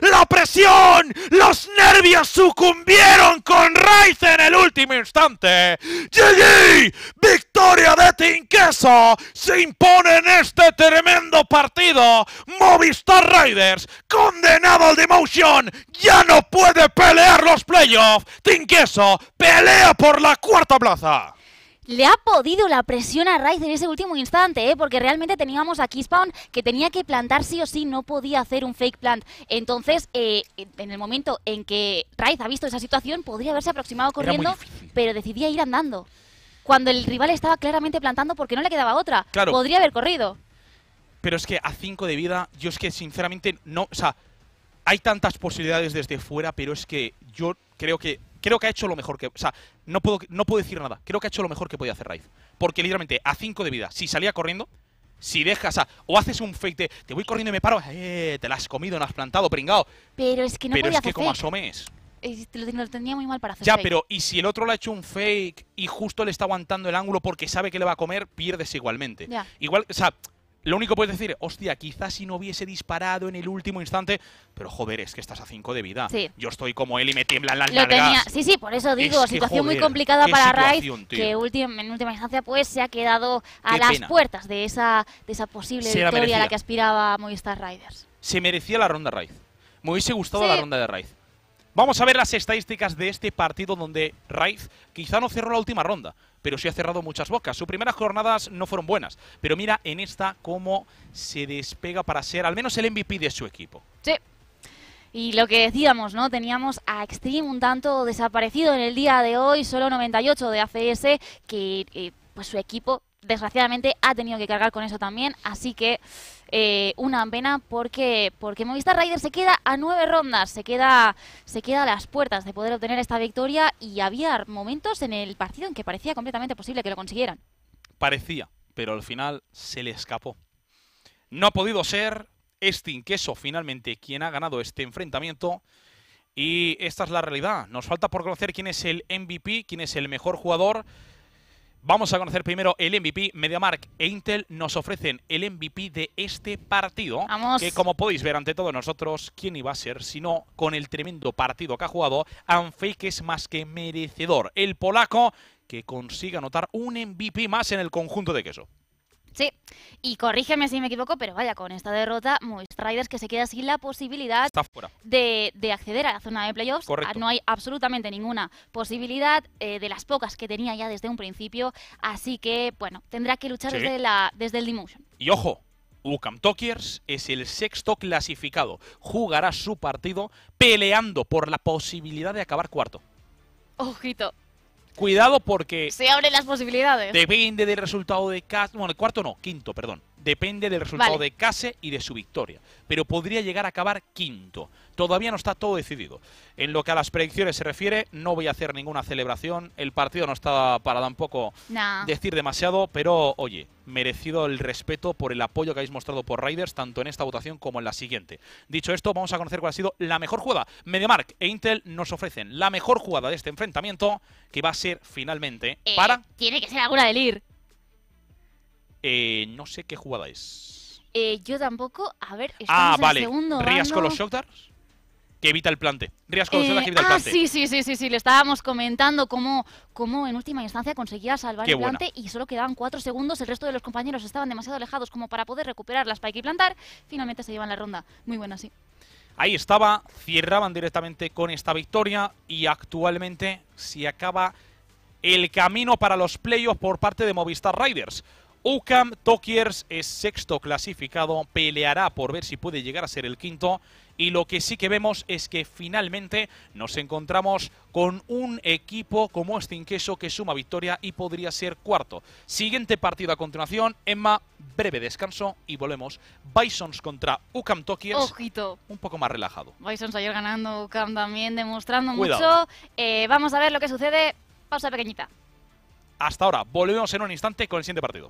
A: la presión, los nervios sucumbieron con raíz en el último instante. GG, victoria de Tinqueso, se impone en este tremendo partido. Movistar Riders, condenado al Demotion, ya no puede pelear los playoffs. Tinqueso pelea por la cuarta plaza
B: le ha podido la presión a Raiz en ese último instante, ¿eh? porque realmente teníamos a Kispawn que tenía que plantar sí o sí, no podía hacer un fake plant. Entonces, eh, en el momento en que Raiz ha visto esa situación, podría haberse aproximado corriendo, pero decidía ir andando. Cuando el rival estaba claramente plantando porque no le quedaba otra. Podría haber corrido.
A: Pero es que a 5 de vida, yo es que sinceramente no... O sea, hay tantas posibilidades desde fuera, pero es que yo creo que creo que ha hecho lo mejor que. O sea, no puedo, no puedo decir nada. Creo que ha hecho lo mejor que podía hacer Raif, Porque literalmente, a 5 de vida, si salía corriendo, si dejas, o, o haces un fake de te voy corriendo y me paro, eh, te la has comido, no has plantado, pringado.
B: Pero es que no Pero es que como asomes. Eh, lo tenía muy mal para hacer. Ya, pero
A: y si el otro le ha hecho un fake y justo le está aguantando el ángulo porque sabe que le va a comer, pierdes igualmente. Igual, o sea, lo único que puedes decir, hostia, quizás si no hubiese disparado en el último instante, pero joder, es que estás a 5 de vida. Yo estoy como él y me tiembla las lo Sí, sí, por eso digo, situación muy complicada para Raid, que en
B: última instancia pues se ha quedado a las puertas de esa, de esa posible victoria a la que aspiraba Movistar Riders.
A: Se merecía la ronda Raid. Me hubiese gustado la ronda de Raid. Vamos a ver las estadísticas de este partido donde Raiz quizá no cerró la última ronda, pero sí ha cerrado muchas bocas. Sus primeras jornadas no fueron buenas, pero mira en esta cómo se despega para ser al menos el MVP de su equipo.
B: Sí. Y lo que decíamos, ¿no? Teníamos a Extreme un tanto desaparecido en el día de hoy, solo 98 de ACS, que eh, pues su equipo desgraciadamente ha tenido que cargar con eso también, así que eh, una pena porque, porque Movistar Riders se queda a nueve rondas, se queda, se queda a las puertas de poder obtener esta victoria y había momentos en el partido en que parecía completamente posible que lo consiguieran.
A: Parecía, pero al final se le escapó. No ha podido ser este Queso finalmente quien ha ganado este enfrentamiento. Y esta es la realidad. Nos falta por conocer quién es el MVP, quién es el mejor jugador Vamos a conocer primero el MVP. MediaMark e Intel nos ofrecen el MVP de este partido. Vamos. Que como podéis ver ante todos nosotros, ¿quién iba a ser? Sino con el tremendo partido que ha jugado, que es más que merecedor. El polaco que consigue anotar un MVP más en el conjunto de queso.
B: Sí, y corrígeme si me equivoco, pero vaya, con esta derrota, Moist Riders que se queda sin la posibilidad de, acceder a la zona de playoffs. Ah, no hay absolutamente ninguna posibilidad eh, de las pocas que tenía ya desde un principio, así que, bueno, tendrá que luchar desde, la, desde el demotion.
A: Y ojo, UCAM Tokiers es el sexto clasificado. Jugará su partido peleando por la posibilidad de acabar cuarto. Ojito, Cuidado porque... Se
B: abren las posibilidades.
A: Depende del resultado de Castro. Bueno, el cuarto no, quinto, perdón depende del resultado de Case y de su victoria, pero podría llegar a acabar quinto. Todavía no está todo decidido. En lo que a las predicciones se refiere, no voy a hacer ninguna celebración. El partido no está para tampoco decir demasiado, pero oye, merecido el respeto por el apoyo que habéis mostrado por Raiders, tanto en esta votación como en la siguiente. Dicho esto, vamos a conocer cuál ha sido la mejor jugada. Medemark e Intel nos ofrecen la mejor jugada de este enfrentamiento, que va a ser finalmente eh, para.
B: Tiene que ser alguna del
A: eh, no sé qué jugada es.
B: Eh, yo tampoco. A ver, estamos ah, vale. en segundo con los
A: shockers. que evita el plante. Rías con los eh, que evita el ah, Sí,
B: sí, sí, sí, le estábamos comentando cómo, cómo en última instancia conseguía salvar el plante y solo quedaban cuatro segundos. El resto de los compañeros estaban demasiado alejados como para poder recuperar la spike y plantar. Finalmente se llevan la ronda. Muy buena, sí.
A: Ahí estaba, cierraban directamente con esta victoria y actualmente se acaba el camino para los playoffs por parte de Movistar Riders. UCAM Tokiers es sexto clasificado, peleará por ver si puede llegar a ser el quinto y lo que sí que vemos es que finalmente nos encontramos con un equipo como este queso que suma victoria y podría ser cuarto. Siguiente partido a continuación, Emma, breve descanso y volvemos. Bisons contra UCAM Tokiers. Ojito. Un poco más relajado.
B: Bisons ayer ganando, UCAM también demostrando mucho. Eh, vamos a ver lo que sucede. Pausa pequeñita.
A: Hasta ahora, volvemos en un instante con el siguiente partido.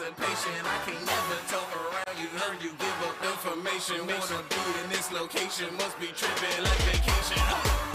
C: anticipation. I can never talk around you, heard you give up information. Wanna be in this location, must be tripping
B: like vacation.